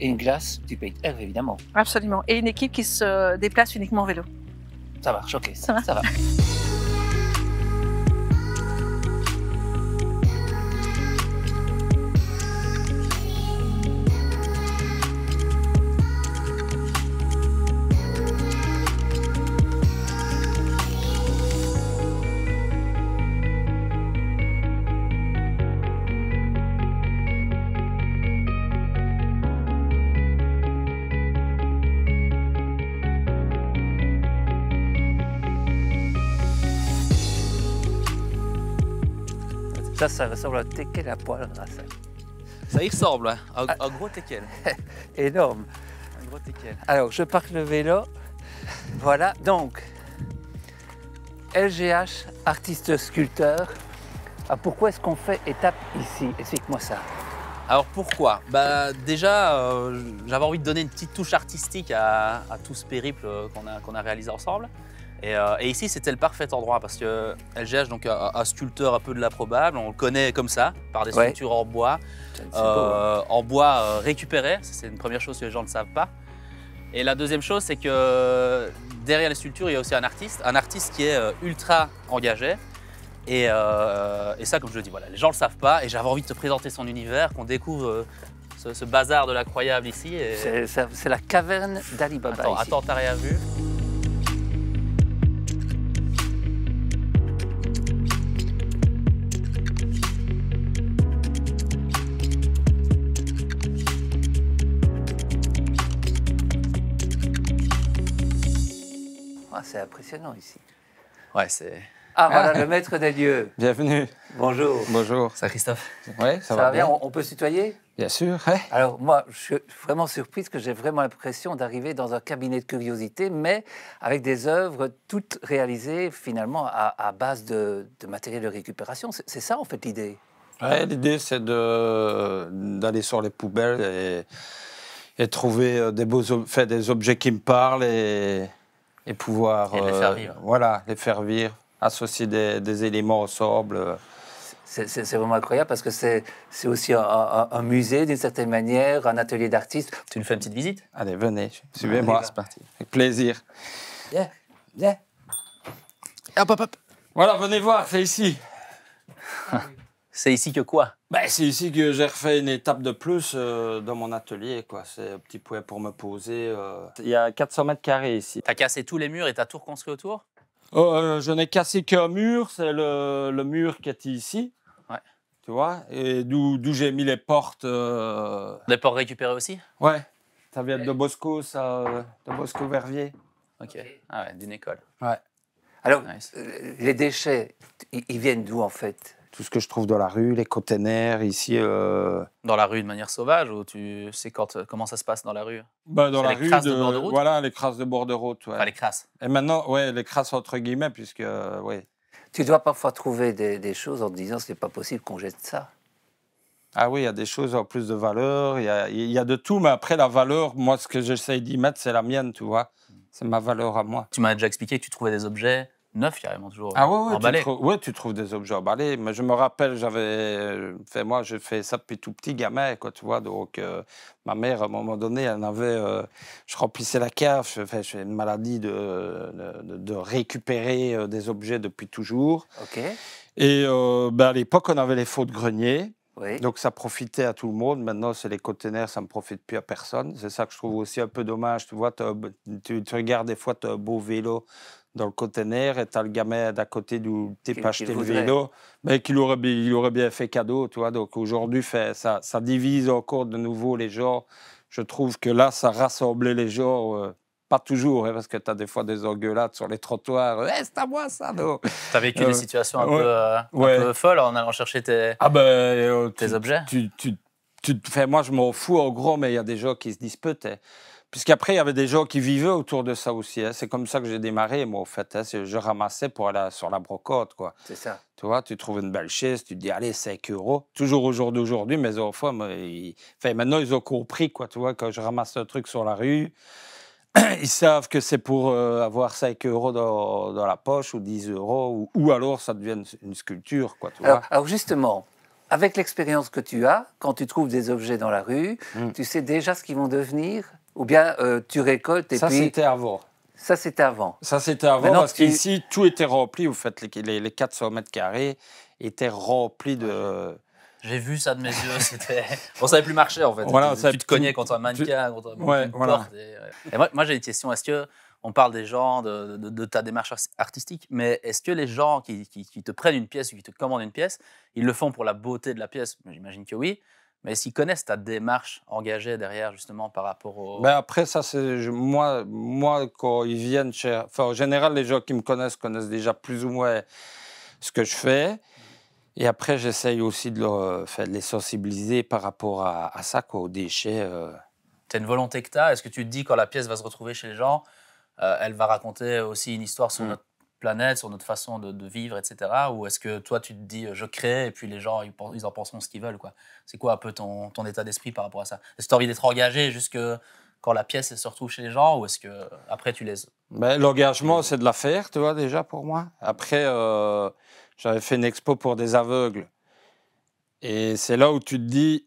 et une glace du Pays de évidemment. Absolument. Et une équipe qui se déplace uniquement en vélo. Ça marche, ok. Ça va. [LAUGHS] ça ressemble à un teckel à poil là, Ça y ressemble, hein. ah. un, gros teckel. [LAUGHS] Énorme. Un gros teckel. Alors, je pars le vélo. Voilà, donc, LGH, artiste sculpteur. Ah, pourquoi est-ce qu'on fait étape ici Explique-moi ça. Alors pourquoi bah, Déjà, euh, j'avais envie de donner une petite touche artistique à, tout ce périple euh, qu'on a réalisé ensemble. Euh, et, ici, c'était le parfait endroit parce que LGH, donc un, sculpteur un peu de la probable. on le connaît comme ça, par des sculptures en bois, euh, hein. en bois euh, récupéré. C'est une première chose que les gens ne savent pas. Et la deuxième chose, c'est que derrière les sculptures, il y a aussi un artiste, un artiste qui est ultra engagé. Et, ça, comme je le dis, voilà, les gens ne le savent pas. Et j'avais envie de te présenter son univers, qu'on découvre ce, bazar de l'incroyable ici. C'est la caverne d'Ali Baba. Attends, attends, t'as rien vu Ah, c'est impressionnant ici. Ouais, c'est. Ah, ah, voilà le maître des lieux. Bienvenue. Bonjour. Bonjour. Ça, Christophe Oui, ça, ça, va, bien. On peut se tutoyer Bien sûr. Alors, moi, je suis vraiment surprise que j'ai vraiment l'impression d'arriver dans un cabinet de curiosité, mais avec des œuvres toutes réalisées finalement à, base de, matériel de récupération. C'est ça, en fait, l'idée ouais, L'idée, c'est d'aller sur les poubelles et, et trouver euh, des beaux faire des objets qui me parlent et et pouvoir les euh, faire vivre. voilà, les faire vivre, associer des, éléments ensemble. C'est vraiment incroyable parce que c'est aussi un, musée d'une certaine manière, un atelier d'artistes. Tu nous fais une petite visite Allez, venez, suivez-moi, c'est parti. Avec plaisir. Viens, viens. Hop, hop, hop. Voilà, venez voir, c'est ici. [LAUGHS] C'est ici que quoi ben, C'est ici que j'ai refait une étape de plus euh, dans mon atelier. quoi. C'est un petit point pour me poser. Euh. Il y a 400 mètres carrés ici. T'as cassé tous les murs et t'as tout reconstruit autour oh, euh, Je n'ai cassé qu'un mur, c'est le, mur qui était ici. Ouais. Tu vois Et d'où j'ai mis les portes. Les portes récupérées aussi Ouais. Ça vient de Bosco, ça, de Bosco Verviers. Ok. Ah ouais, d'une école. Ouais. Alors, les déchets, ils viennent d'où en fait tout ce que je trouve dans la rue, les containers ici. Euh, dans la rue de manière sauvage ou tu sais quand, euh, comment ça se passe dans la rue bah, Dans la les rue, de, voilà, les crasses de bord de route. Ouais. les crasses. Et maintenant, ouais, les crasses entre guillemets, puisque. Euh, ouais. Tu dois parfois trouver des, choses en te disant c'est pas possible qu'on jette ça. Ah oui, il y a des choses en plus de valeur, il y a, y a, de tout, mais après la valeur, moi ce que j'essaye d'y mettre, c'est la mienne, tu vois. C'est ma valeur à moi. Tu m'as déjà expliqué que tu trouvais des objets neuf carrément toujours. Ah ouais, ouais, tu, trouves, tu trouves des objets emballés. Mais je me rappelle, j'avais euh, fait moi, j'ai fait ça depuis tout petit gamin, quoi, tu vois. Donc euh, ma mère, à un moment donné, elle avait, euh, je remplissais la cave. J'ai une maladie de, de, récupérer des objets depuis toujours. Ok. Et ben, à l'époque, on avait les faux de grenier. Oui. Donc ça profitait à tout le monde. Maintenant, c'est les containers, ça ne profite plus à personne. C'est ça que je trouve aussi un peu dommage. Tu vois, tu, regardes des fois, ton beau vélo, dans le container, et t'as le gamin d'à côté d'où t'es pas acheté le vélo, mais qu'il aurait, il aurait bien fait cadeau, tu vois. Donc aujourd'hui, ça, ça divise encore de nouveau les gens. Je trouve que là, ça rassemblait les gens. Euh, pas toujours, hein, parce que tu as des fois des engueulades sur les trottoirs. Hey, eh, c'est à moi ça, non Tu vécu des euh, situations un, euh, peu, folles en allant chercher tes, ah ben, objets tu, tu, tu, Moi, je m'en fous en gros, mais il y a des gens qui se disputent. Hein. Puisqu'après, il y avait des gens qui vivaient autour de ça aussi. Hein. C'est comme ça que j'ai démarré, moi, au fait. Hein. Je ramassais pour aller sur la brocante, quoi. C'est ça. Tu vois, tu trouves une belle chaise, tu te dis, allez, 5 euros. Toujours au jour d'aujourd'hui, mes enfants, enfin, maintenant, ils ont compris, quoi. Tu vois, quand je ramasse un truc sur la rue, [CLEARS THROAT] ils savent que c'est pour euh, avoir 5 euros dans, la poche ou 10 euros, ou, alors ça devient une, sculpture, quoi. Tu alors, vois. alors, justement, avec l'expérience que tu as, quand tu trouves des objets dans la rue, mmh. tu sais déjà ce qu'ils vont devenir ou bien euh, tu récoltes et puis... Ça, c'était avant. Ça, c'était avant. Ça, c'était avant parce qu'ici, tout était rempli. Vous faites les, les, 400 mètres carrés étaient remplis de... J'ai vu ça de mes yeux, [LAUGHS] c'était. On savait plus marcher en fait. Voilà, tu, te cognais contre un mannequin, contre, un ouais, Et, moi, j'ai une question. Est-ce que on parle des gens, de, de, ta démarche artistique, mais est-ce que les gens qui, qui, qui, te prennent une pièce ou qui te commandent une pièce, ils le font pour la beauté de la pièce J'imagine que oui. Mais s'ils connaissent ta démarche engagée derrière, justement, par rapport au. Ben après, ça, c'est. Moi, moi, quand ils viennent chez. Enfin, en général, les gens qui me connaissent connaissent déjà plus ou moins ce que je fais. Et après, j'essaye aussi de, euh, les sensibiliser par rapport à, ça, quoi, aux déchets. Euh. Tu as une volonté que tu Est-ce que tu te dis, quand la pièce va se retrouver chez les gens, euh, elle va raconter aussi une histoire sur mm. notre planète, sur notre façon de, vivre, etc. Ou est-ce que toi, tu te dis, euh, je crée, et puis les gens, ils, en penseront ce qu'ils veulent quoi. C'est quoi un peu ton, ton état d'esprit par rapport à ça Est-ce que tu envie d'être engagé jusque quand la pièce se retrouve chez les gens, ou est-ce que après, tu laisses ben, L'engagement, c'est de la faire, tu vois, déjà, pour moi. Après, euh, j'avais fait une expo pour des aveugles. Et c'est là où tu te dis,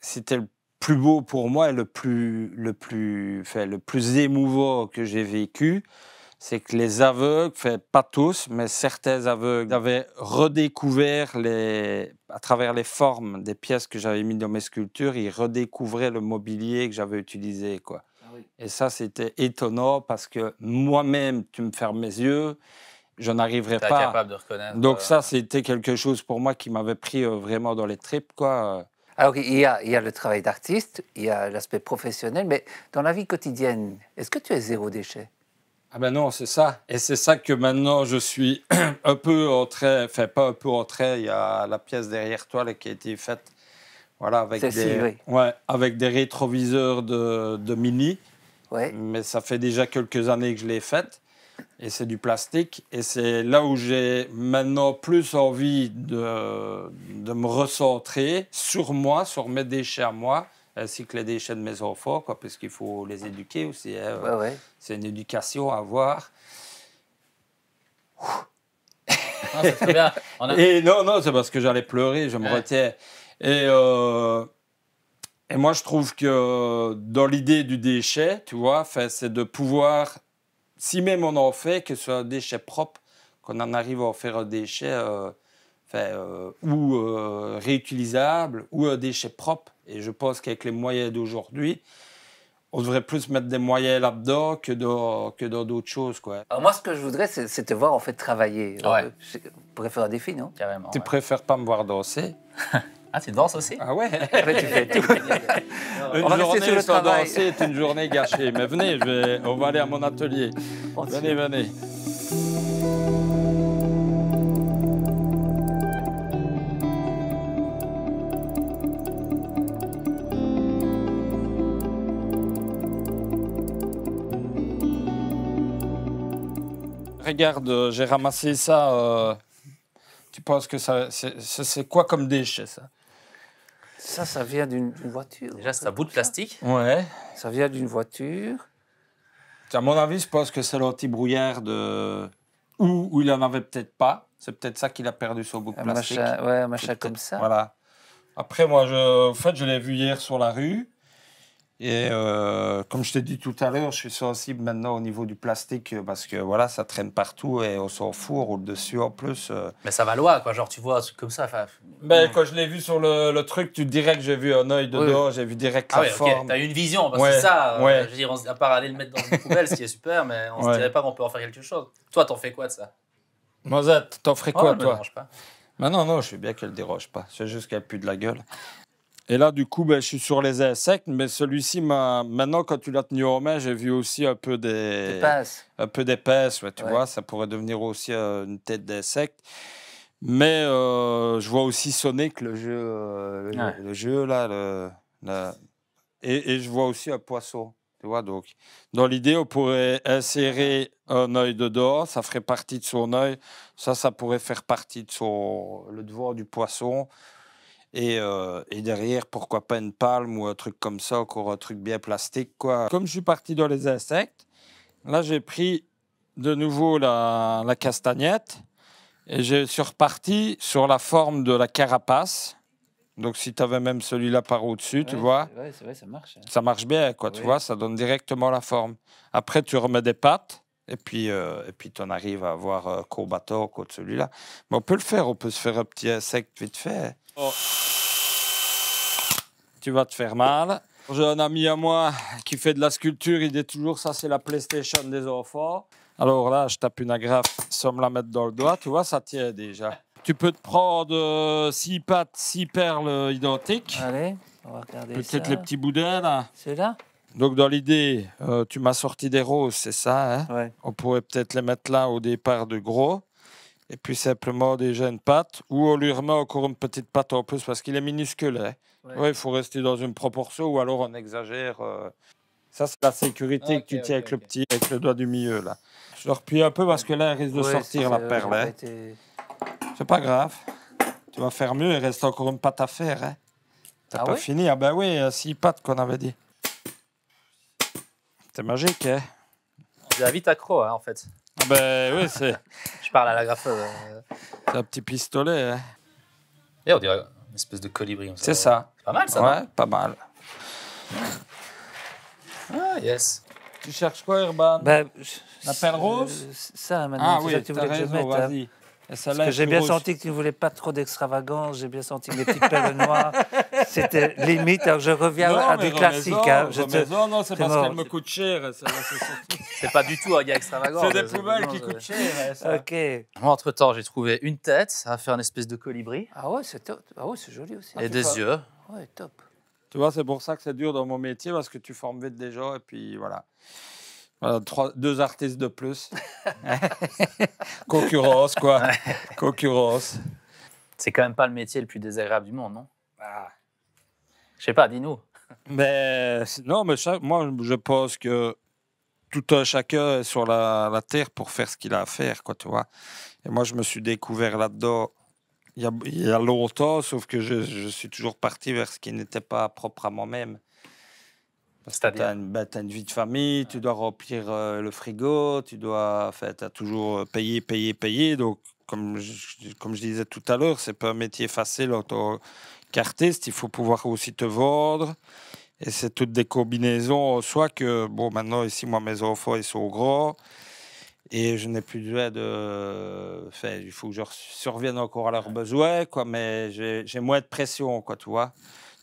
c'était le plus beau pour moi et le plus, le plus, enfin, le plus émouvant que j'ai vécu, c'est que les aveugles, pas tous, mais certains aveugles, avaient redécouvert les, à travers les formes des pièces que j'avais mis dans mes sculptures, ils redécouvraient le mobilier que j'avais utilisé. Quoi. Ah Et ça, c'était étonnant parce que moi-même, tu me fermes mes yeux, je n'arriverais pas. capable de reconnaître. Donc euh, ça, c'était quelque chose pour moi qui m'avait pris euh, vraiment dans les tripes. Quoi. Alors, ah, il il y a, le travail d'artiste, il y a l'aspect professionnel, mais dans la vie quotidienne, est-ce que tu es zéro déchet ah ben non, c'est ça. Et c'est ça que maintenant je suis [CLEARS THROAT] un peu en train, enfin pas un peu en train, il y a la pièce derrière toi qui a été faite, voilà, avec, des, ouais, avec des rétroviseurs de, de mini. Ouais. Mais ça fait déjà quelques années que je l'ai faite. Et c'est du plastique. Et c'est là où j'ai maintenant plus envie de, de me recentrer sur moi, sur mes déchets à moi, ainsi que déchets de mes enfants, quoi, parce qu'il faut les éduquer aussi. Hein. C'est une éducation à avoir. Ah, non, Et non, non, c'est parce que j'allais pleurer, je me retiens. Et, euh, et moi, je trouve que euh, dans l'idée du déchet, tu vois, c'est de pouvoir, si même on en fait, que ce soit un déchet propre, qu'on en arrive à en faire un déchet euh, ou réutilisable, ou un déchet propre, et je pense qu'avec les moyens d'aujourd'hui, on devrait plus mettre des moyens là-dedans que dans d'autres choses quoi. moi ce que je voudrais c'est te voir en fait travailler. Ouais. Je préfère un défi non Tu préfères pas me voir danser [LAUGHS] Ah tu danses aussi Ah [LAUGHS] ouais. tu fais tout. [LAUGHS] une journée sans danser est une journée gâchée. Mais venez, on va aller à mon atelier. Oh, venez, venez. Regarde, euh, j'ai ramassé ça. Euh, tu penses que ça, c'est quoi comme déchet, ça Ça, ça vient d'une voiture. Déjà, c'est un bout de plastique Ouais. Ça vient d'une voiture. À mon avis, je pense que c'est l'anti-brouillard de... Ou, où il en avait peut-être pas. C'est peut-être ça qu'il a perdu son bout de plastique. ouais, un machin comme ça. Voilà. Après, moi, je, en fait, je l'ai vu hier sur la rue. Et euh, comme je t'ai dit tout à l'heure, je suis sensible maintenant au niveau du plastique euh, parce que voilà, ça traîne partout et on s'en fout, on roule dessus en plus. Euh. Mais ça va loin, quoi. Genre, tu vois un truc comme ça. Ben, mais hmm. quand je l'ai vu sur le, truc, tu dirais que j'ai vu un œil de dehors, j'ai vu direct ah oui, forme. T'as eu une vision, parce que ça, je veux dire, à part aller le mettre dans une poubelle, ce qui est super, mais on se dirait pas qu'on peut en faire quelque chose. Toi, t'en fais quoi de ça Mozette, t'en ferais oh, quoi, oh, toi me pas. Bah non, non, je suis bien qu'elle déroge pas. C'est juste qu'elle pue de la gueule. Et là, du coup, ben, je suis sur les insectes, mais celui-ci, maintenant, quand tu l'as tenu en main, j'ai vu aussi un peu des. Un peu d'épaisse, ouais, tu vois, ça pourrait devenir aussi euh, une tête d'insecte. Mais euh, je vois aussi que le jeu, euh, le, jeu là, le, et, je vois aussi un poisson. Tu vois, donc, dans l'idée, on pourrait insérer un œil dedans, ça ferait partie de son œil, ça, ça pourrait faire partie de son, le devoir du poisson. Euh, et, derrière, pourquoi pas une palme ou un truc comme ça, encore un truc bien plastique, quoi. Comme je suis parti dans les insectes, là, j'ai pris de nouveau la, castagnette et je suis reparti sur la forme de la carapace. Donc, si tu avais même celui-là par au-dessus, tu vois. Ouais, c'est vrai, ça marche. Hein. Ça marche bien, quoi, tu vois, ça donne directement la forme. Après, tu remets des pattes et puis, euh, et puis tu en arrives à avoir euh, Kobato, contre celui-là. Mais on peut le faire, on peut se faire un petit insecte vite fait. Oh. Tu vas te faire mal. J'ai un ami à moi qui fait de la sculpture, il dit toujours ça, c'est la PlayStation des enfants. Alors là, je tape une agrafe sans me la mettre dans le doigt, tu vois, ça tient déjà. Tu peux te prendre 6 euh, pattes, 6 perles identiques. Allez, on va regarder Peut-être les petits boudins là. C'est là donc, dans l'idée, euh, tu m'as sorti des roses, c'est ça hein On pourrait peut-être les mettre là au départ de gros. Et puis simplement des jeunes pattes, ou on lui remet encore une petite pâte en plus parce qu'il est minuscule. Hein il faut rester dans une proportion, ou alors on exagère. Euh. Ça, c'est la sécurité que tu tiens avec le petit, avec le doigt du milieu là. Je le un peu parce que là, il risque de sortir la euh, perle. Hein. C'est pas grave. Tu vas faire mieux, il reste encore une pâte à faire. Hein. T'as ah pas fini Ah ben oui, six pattes qu'on avait dit. C'est magique, hein J'ai la vite accro, hein, en fait. Ah ben oui, c'est. [LAUGHS] Je parle à la graffeuse. Hein. C'est un petit pistolet, hein. Et eh, on dirait une espèce de colibri. C'est ça. Pas mal, ça. Ouais, pas mal. Ah, yes. Tu cherches quoi, Urban ben, La pelle rose Ça, maintenant, ah, oui, tu voulais que je mette. Hein. Parce que j'ai bien senti que tu ne voulais pas trop d'extravagance, j'ai bien senti que les petites pelles noires, [LAUGHS] C'était [LAUGHS] limite. je reviens à des classiques. Hein. je te... Non, non, c'est parce qu'elle me coûte cher. C'est pas du tout un gars extravagant. C'est des poubelles qui euh, coûtent cher. Ok. Moi, entre temps, j'ai trouvé une tête ça va faire une espèce de colibri. Ah ouais, c'est ah ouais, joli aussi. Et des yeux. Ouais, top. Tu vois, c'est pour ça que c'est dur dans mon métier parce que tu formes vite des gens et puis voilà. voilà trois, deux artistes de plus. [LAUGHS] Concurrence, quoi. Concurrence. C'est quand même pas le métier le plus désagréable du monde, non ah. Je sais pas, dis-nous. [LAUGHS] Mais non, mais moi, je pense que tout un chacun est sur la, terre pour faire ce qu'il a à faire, quoi, tu vois. Et moi, je me suis découvert là-dedans il y, a, longtemps, sauf que je, suis toujours parti vers ce qui n'était pas propre à moi-même. Parce que tu as, bah, une vie de famille, tu dois remplir euh, le frigo, tu dois, en fait, as toujours payé, payé, payé. Donc, comme je, comme je disais tout à l'heure, c'est pas un métier facile artiste, il faut pouvoir aussi te vendre. Et c'est toutes des combinaisons, soit que, bon, maintenant, ici, moi, mes enfants, ils sont gros et je n'ai plus besoin de... Enfin, il faut que je survienne encore à leurs besoins, quoi, mais j'ai moins de pression, quoi, tu vois.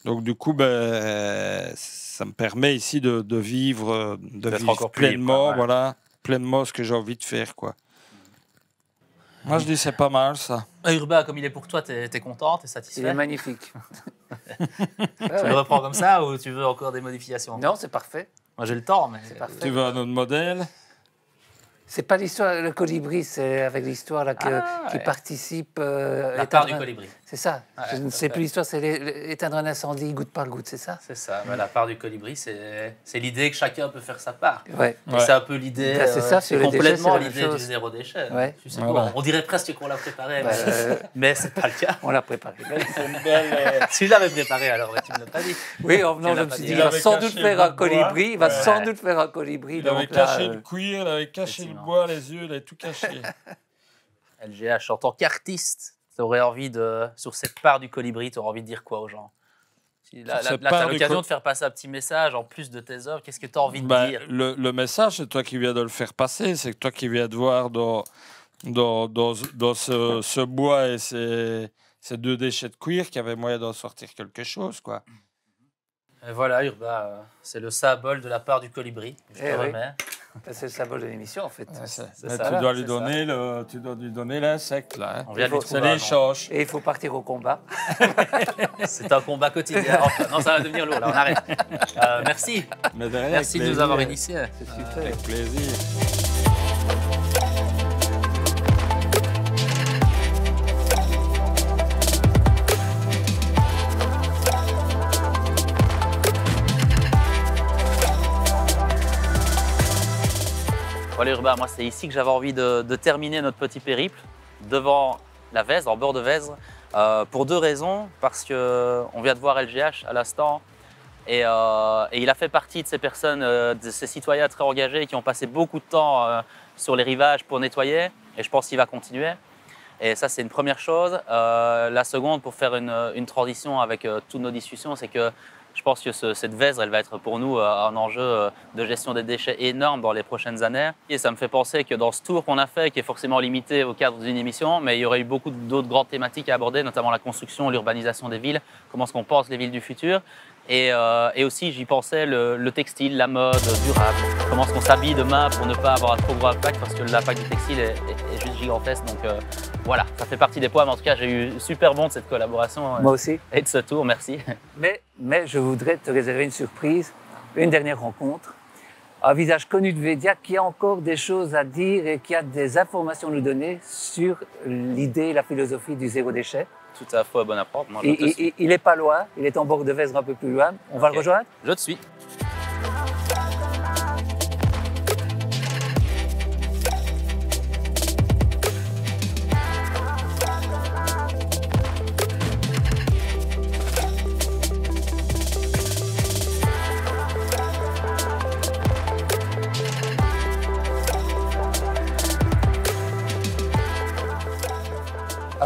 Donc, du coup, ben, ça me permet ici de, vivre, de vivre euh, pleinement, voilà, pleinement ce que j'ai envie de faire, quoi. Moi, je dis c'est pas mal ça. Ah, Urbain, comme il est pour toi, t'es es content, t'es satisfait. Il est magnifique. [LAUGHS] tu le reprends comme ça ou tu veux encore des modifications Non, c'est parfait. Moi, j'ai le temps, mais. C'est parfait. Tu veux un autre modèle c'est pas l'histoire, le colibri, c'est avec l'histoire là, ah, qui participe. Euh, la part du colibri. C'est ça. C'est je ne sais plus l'histoire, c'est éteindre un incendie goutte par goutte, c'est ça C'est ça. la part du colibri, c'est l'idée que chacun peut faire sa part. Ouais. C'est un peu l'idée. Ben, c'est ça, euh, c'est complètement l'idée du zéro déchet. Ouais. on dirait presque qu'on l'a préparé, [LAUGHS] mais, c'est pas le cas. On l'a préparé. si je euh, l'avais préparé, alors tu me l'as pas dit. Oui, en oh, venant, je me suis dit, il va sans doute faire un colibri. Il va sans doute faire un colibri. Il avait caché le cuir, il avait caché bois, les yeux, elle est tout caché. LGH, [LAUGHS] en tant qu'artiste, tu aurais envie de. Sur cette part du colibri, tu aurais envie de dire quoi aux gens Là, tu as l'occasion de faire passer un petit message en plus de tes œuvres. Qu'est-ce que tu as envie de bah, dire le, message, c'est toi qui viens de le faire passer, c'est toi qui viens de voir dans, dans, ce, bois et ces, ces, deux déchets de cuir qu'il y avait moyen d'en sortir quelque chose. quoi. voilà, Urba, euh, c'est le symbole de la part du colibri. Eh c'est le symbole de l'émission, en fait. tu, dois lui donner Le, tu dois lui donner l'insecte, là. Hein. On c'est l'échange. Et il faut partir au combat. [LAUGHS] c'est un combat quotidien. [LAUGHS] non, ça va devenir lourd, là, on arrête. Euh, merci. merci de nous avoir initiés. C'est euh, super. avec plaisir. Voilà moi c'est ici que j'avais envie de, terminer notre petit périple, devant la Vèze, en bord de Vèze, euh, pour deux raisons, parce qu'on euh, vient de voir LGH à l'instant, euh, et, il a fait partie de ces personnes, de ces citoyens très engagés qui ont passé beaucoup de temps sur les rivages pour nettoyer, et je pense qu'il va continuer. Et ça, c'est une première chose. la seconde, pour faire une transition avec toutes nos discussions, c'est que je pense que cette Vesre, elle va être pour nous euh, un enjeu euh, de gestion des déchets énorme dans les prochaines années. Et ça me fait penser que dans ce tour qu'on a fait, qui est forcément limité au cadre d'une émission, mais il y aurait eu beaucoup d'autres grandes thématiques à aborder, notamment la construction, l'urbanisation des villes, comment est-ce qu'on pense les villes du futur. Euh, et, aussi, j'y pensais, le, textile, la mode, euh, durable. Comment est-ce qu'on s'habille demain pour ne pas avoir un trop gros impact parce que l'impact du textile est, est, juste gigantesque. Donc euh, voilà, ça fait partie des poids. Mais en tout cas, j'ai eu super bon de cette collaboration. Moi aussi. Et de ce tour, merci. [LAUGHS] Mais, je voudrais te réserver une surprise, une dernière rencontre. Un visage connu de Védia qui a encore des choses à dire et qui a des informations à nous donner sur l'idée, et la philosophie du zéro déchet tout à bon il est pas loin, il est en bord de Vesre un peu plus loin. On va le rejoindre Je te suis.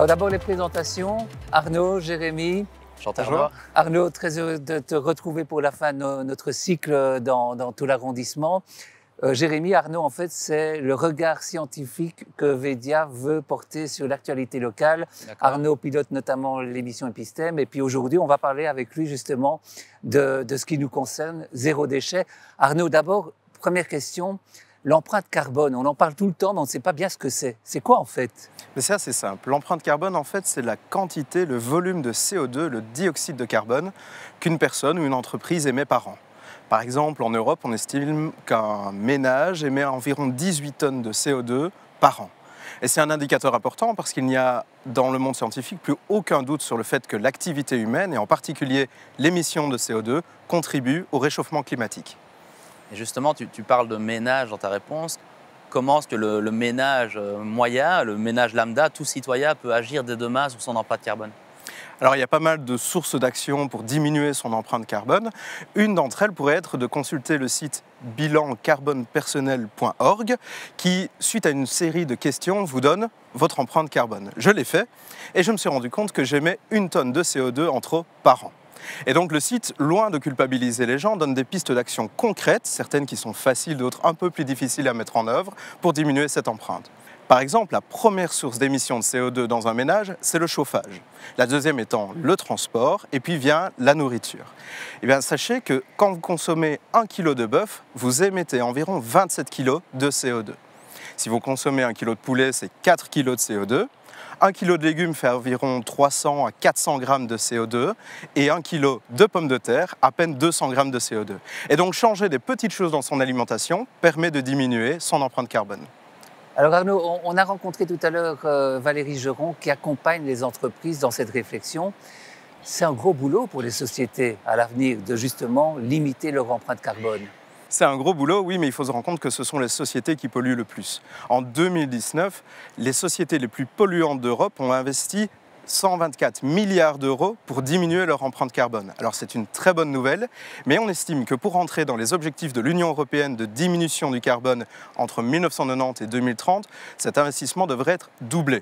d'abord les présentations. Arnaud, Jérémy. Arnaud. Arnaud, très heureux de te retrouver pour la fin de notre cycle dans, tout l'arrondissement. Euh, Jérémy, Arnaud, en fait, c'est le regard scientifique que Vedia veut porter sur l'actualité locale. Arnaud pilote notamment l'émission Epistème. Et puis aujourd'hui, on va parler avec lui justement de, de ce qui nous concerne, zéro déchet. Arnaud, d'abord, première question. L'empreinte carbone, on en parle tout le temps, mais on ne sait pas bien ce que c'est. C'est quoi en fait Mais c'est assez simple. L'empreinte carbone, en fait, c'est la quantité, le volume de CO2, le dioxyde de carbone qu'une personne ou une entreprise émet par an. Par exemple, en Europe, on estime qu'un ménage émet environ 18 tonnes de CO2 par an. Et c'est un indicateur important parce qu'il n'y a dans le monde scientifique plus aucun doute sur le fait que l'activité humaine, et en particulier l'émission de CO2, contribue au réchauffement climatique justement, tu, parles de ménage dans ta réponse. Comment est-ce que le, ménage euh, moyen, le ménage lambda, tout citoyen peut agir dès demain sur son empreinte carbone alors il y a pas mal de sources d'action pour diminuer son empreinte carbone. Une d'entre elles pourrait être de consulter le site bilancarbonepersonnel.org qui, suite à une série de questions, vous donne votre empreinte carbone. Je l'ai fait et je me suis rendu compte que j'émets une tonne de CO2 en trop par an. Et donc le site, loin de culpabiliser les gens, donne des pistes d'action concrètes, certaines qui sont faciles, d'autres un peu plus difficiles à mettre en œuvre, pour diminuer cette empreinte. Par exemple, la première source d'émission de CO2 dans un ménage, c'est le chauffage. La deuxième étant le transport, et puis vient la nourriture. Et eh bien, sachez que quand vous consommez 1 kg de bœuf, vous émettez environ 27 kg de CO2. Si vous consommez 1 kg de poulet, c'est 4 kg de CO2. Un kilo de légumes fait environ 300 à 400 grammes de CO2 et un kilo de pommes de terre, à peine 200 grammes de CO2. Et donc changer des petites choses dans son alimentation permet de diminuer son empreinte carbone. Alors Arnaud, on a rencontré tout à l'heure euh, Valérie Geron qui accompagne les entreprises dans cette réflexion. C'est un gros boulot pour les sociétés à l'avenir de justement limiter leur empreinte carbone. C'est un gros boulot, oui, mais il faut se rendre compte que ce sont les sociétés qui polluent le plus. En 2019, les sociétés les plus polluantes d'Europe ont investi 124 milliards d'euros pour diminuer leur empreinte carbone. Alors c'est une très bonne nouvelle, mais on estime que pour entrer dans les objectifs de l'Union européenne de diminution du carbone entre 1990 et 2030, cet investissement devrait être doublé.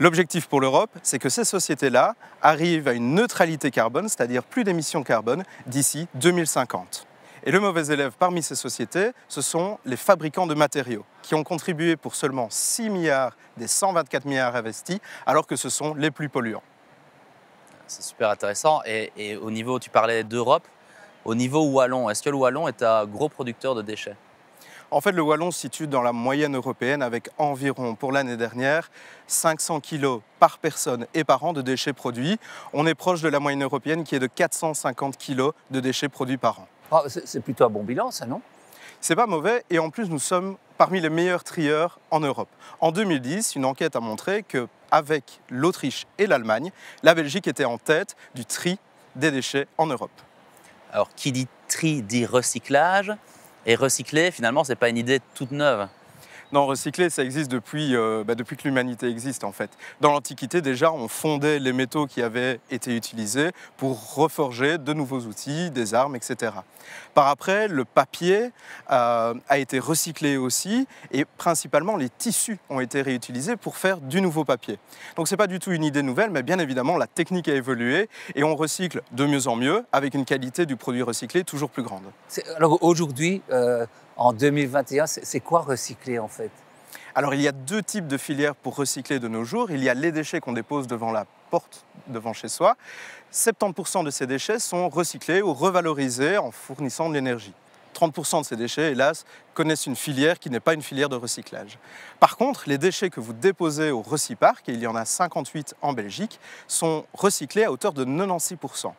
L'objectif pour l'Europe, c'est que ces sociétés-là arrivent à une neutralité carbone, c'est-à-dire plus d'émissions carbone, d'ici 2050. Et le mauvais élève parmi ces sociétés, ce sont les fabricants de matériaux, qui ont contribué pour seulement 6 milliards des 124 milliards investis, alors que ce sont les plus polluants. C'est super intéressant. Et, au niveau, tu parlais d'Europe, au niveau Wallon, est-ce que le Wallon est un gros producteur de déchets en fait, le Wallon se situe dans la moyenne européenne avec environ, pour l'année dernière, 500 kg par personne et par an de déchets produits. On est proche de la moyenne européenne qui est de 450 kg de déchets produits par an. Ah, c'est plutôt un bon bilan, ça, non C'est pas mauvais, et en plus, nous sommes parmi les meilleurs trieurs en Europe. En 2010, une enquête a montré que, avec l'Autriche et l'Allemagne, la Belgique était en tête du tri des déchets en Europe. Alors, qui dit tri dit recyclage, et recycler, finalement, c'est pas une idée toute neuve. Non, recycler, ça existe depuis, euh, bah, depuis que l'humanité existe en fait. Dans l'Antiquité, déjà, on fondait les métaux qui avaient été utilisés pour reforger de nouveaux outils, des armes, etc. Par après, le papier euh, a été recyclé aussi et principalement les tissus ont été réutilisés pour faire du nouveau papier. Donc, ce n'est pas du tout une idée nouvelle, mais bien évidemment, la technique a évolué et on recycle de mieux en mieux avec une qualité du produit recyclé toujours plus grande. Alors aujourd'hui, euh, en 2021. C'est quoi recycler en fait alors il y a deux types de filières pour recycler de nos jours. Il y a les déchets qu'on dépose devant la porte, devant chez soi. 70% de ces déchets sont recyclés ou revalorisés en fournissant de l'énergie. 30% de ces déchets, hélas, connaissent une filière qui n'est pas une filière de recyclage. Par contre, les déchets que vous déposez au Recypark, et il y en a 58 en Belgique, sont recyclés à hauteur de 96%.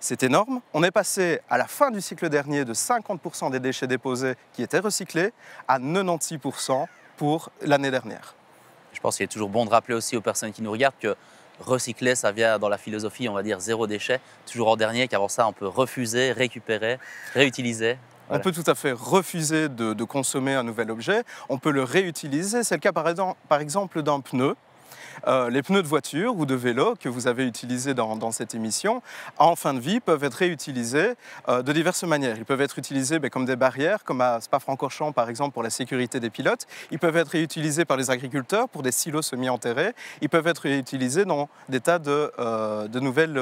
C'est énorme. On est passé à la fin du cycle dernier de 50% des déchets déposés qui étaient recyclés à 96% pour l'année dernière. Je pense qu'il est toujours bon de rappeler aussi aux personnes qui nous regardent que recycler, ça vient dans la philosophie, on va dire, zéro déchet, toujours en dernier, qu'avant ça, on peut refuser, récupérer, réutiliser. On peut tout à fait refuser de, consommer un nouvel objet, on peut le réutiliser. C'est le cas par, par exemple d'un pneu. Euh, les pneus de voiture ou de vélo que vous avez utilisés dans, cette émission, en fin de vie, peuvent être réutilisés euh, de diverses manières. Ils peuvent être utilisés ben, comme des barrières, comme à Spa-Francorchamps par exemple pour la sécurité des pilotes. Ils peuvent être réutilisés par les agriculteurs pour des silos semi-enterrés. Ils peuvent être réutilisés dans des tas de, euh, nouvelles,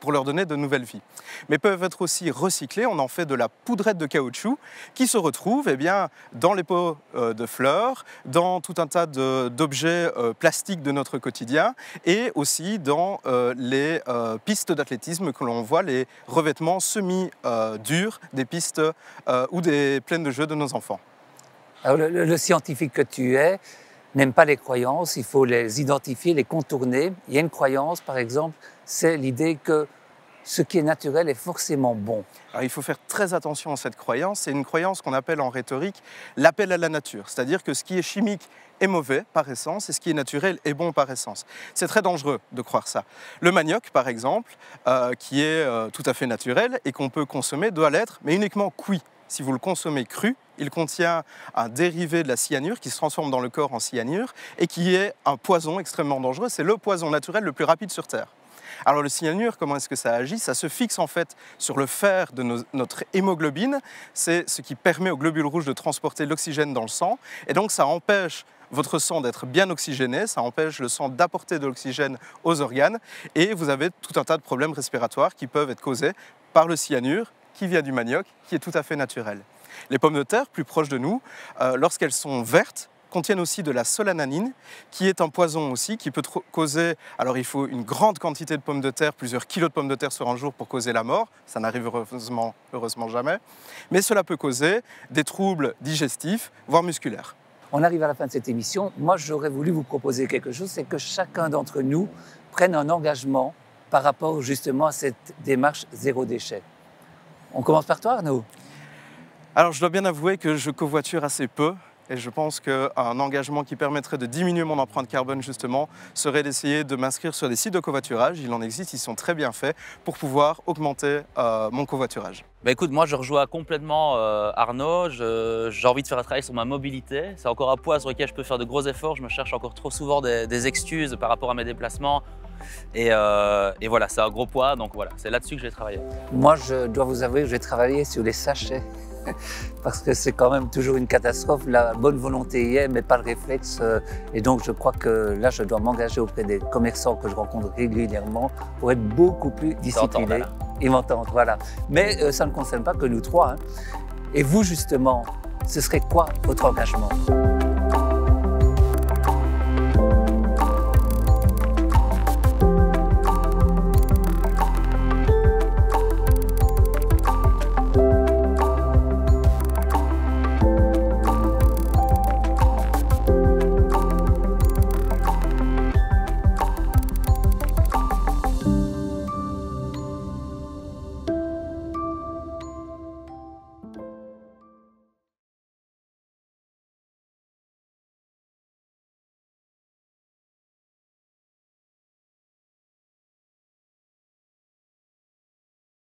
pour leur donner de nouvelles vies. Mais peuvent être aussi recyclés. On en fait de la poudrette de caoutchouc qui se retrouve eh bien, dans les pots de fleurs, dans tout un tas d'objets plastiques de notre quotidien et aussi dans euh, les euh, pistes d'athlétisme que l'on voit, les revêtements semi-durs euh, des pistes ou des plaines de jeu de nos enfants. le scientifique que tu es n'aime pas les croyances, il faut les identifier, les contourner. Il y a une croyance, par exemple, c'est l'idée que ce qui est naturel est forcément bon. il faut faire très attention à cette croyance. C'est une croyance qu'on appelle en rhétorique l'appel à la nature, c'est-à-dire que ce qui est chimique est mauvais par essence et ce qui est naturel est bon par essence. C'est très dangereux de croire ça. Le manioc, par exemple, euh, qui est euh, tout à fait naturel et qu'on peut consommer, doit l'être, mais uniquement cuit. Si vous le consommez cru, il contient un dérivé de la cyanure qui se transforme dans le corps en cyanure et qui est un poison extrêmement dangereux. C'est le poison naturel le plus rapide sur Terre. Alors le cyanure, comment est-ce que ça agit Ça se fixe en fait sur le fer de notre hémoglobine. C'est ce qui permet aux globules rouges de transporter l'oxygène dans le sang. Et donc ça empêche votre sang d'être bien oxygéné, ça empêche le sang d'apporter de l'oxygène aux organes et vous avez tout un tas de problèmes respiratoires qui peuvent être causés par le cyanure qui vient du manioc, qui est tout à fait naturel. Les pommes de terre, plus proches de nous, euh, lorsqu'elles sont vertes, contiennent aussi de la solananine, qui est un poison aussi, qui peut causer. Alors, il faut une grande quantité de pommes de terre, plusieurs kilos de pommes de terre sur un jour pour causer la mort. Ça n'arrive heureusement, heureusement jamais. Mais cela peut causer des troubles digestifs, voire musculaires. On arrive à la fin de cette émission. Moi, j'aurais voulu vous proposer quelque chose c'est que chacun d'entre nous prenne un engagement par rapport justement à cette démarche zéro déchet. On commence par toi, Arnaud. Alors, je dois bien avouer que je covoiture assez peu. Et je pense qu'un engagement qui permettrait de diminuer mon empreinte carbone, justement, serait d'essayer de m'inscrire sur des sites de covoiturage. Il en existe, ils sont très bien faits pour pouvoir augmenter euh, mon covoiturage. Bah, écoute, moi je rejoins complètement euh, Arnaud. J'ai envie de faire un travail sur ma mobilité. C'est encore un poids sur lequel je peux faire de gros efforts. Je me cherche encore trop souvent des, excuses par rapport à mes déplacements. Euh, et, voilà, c'est un gros poids. Donc voilà, c'est là-dessus que je vais travailler. Moi, je dois vous avouer que j'ai travaillé sur les sachets. [LAUGHS] parce que c'est quand même toujours une catastrophe. La bonne volonté y est, mais pas le réflexe. Euh, et donc, je crois que là, je dois m'engager auprès des commerçants que je rencontre régulièrement pour être beaucoup plus discipliné. et m'entendre. voilà. Mais euh, ça ne concerne pas que nous trois. Hein. Et vous, justement, ce serait quoi votre engagement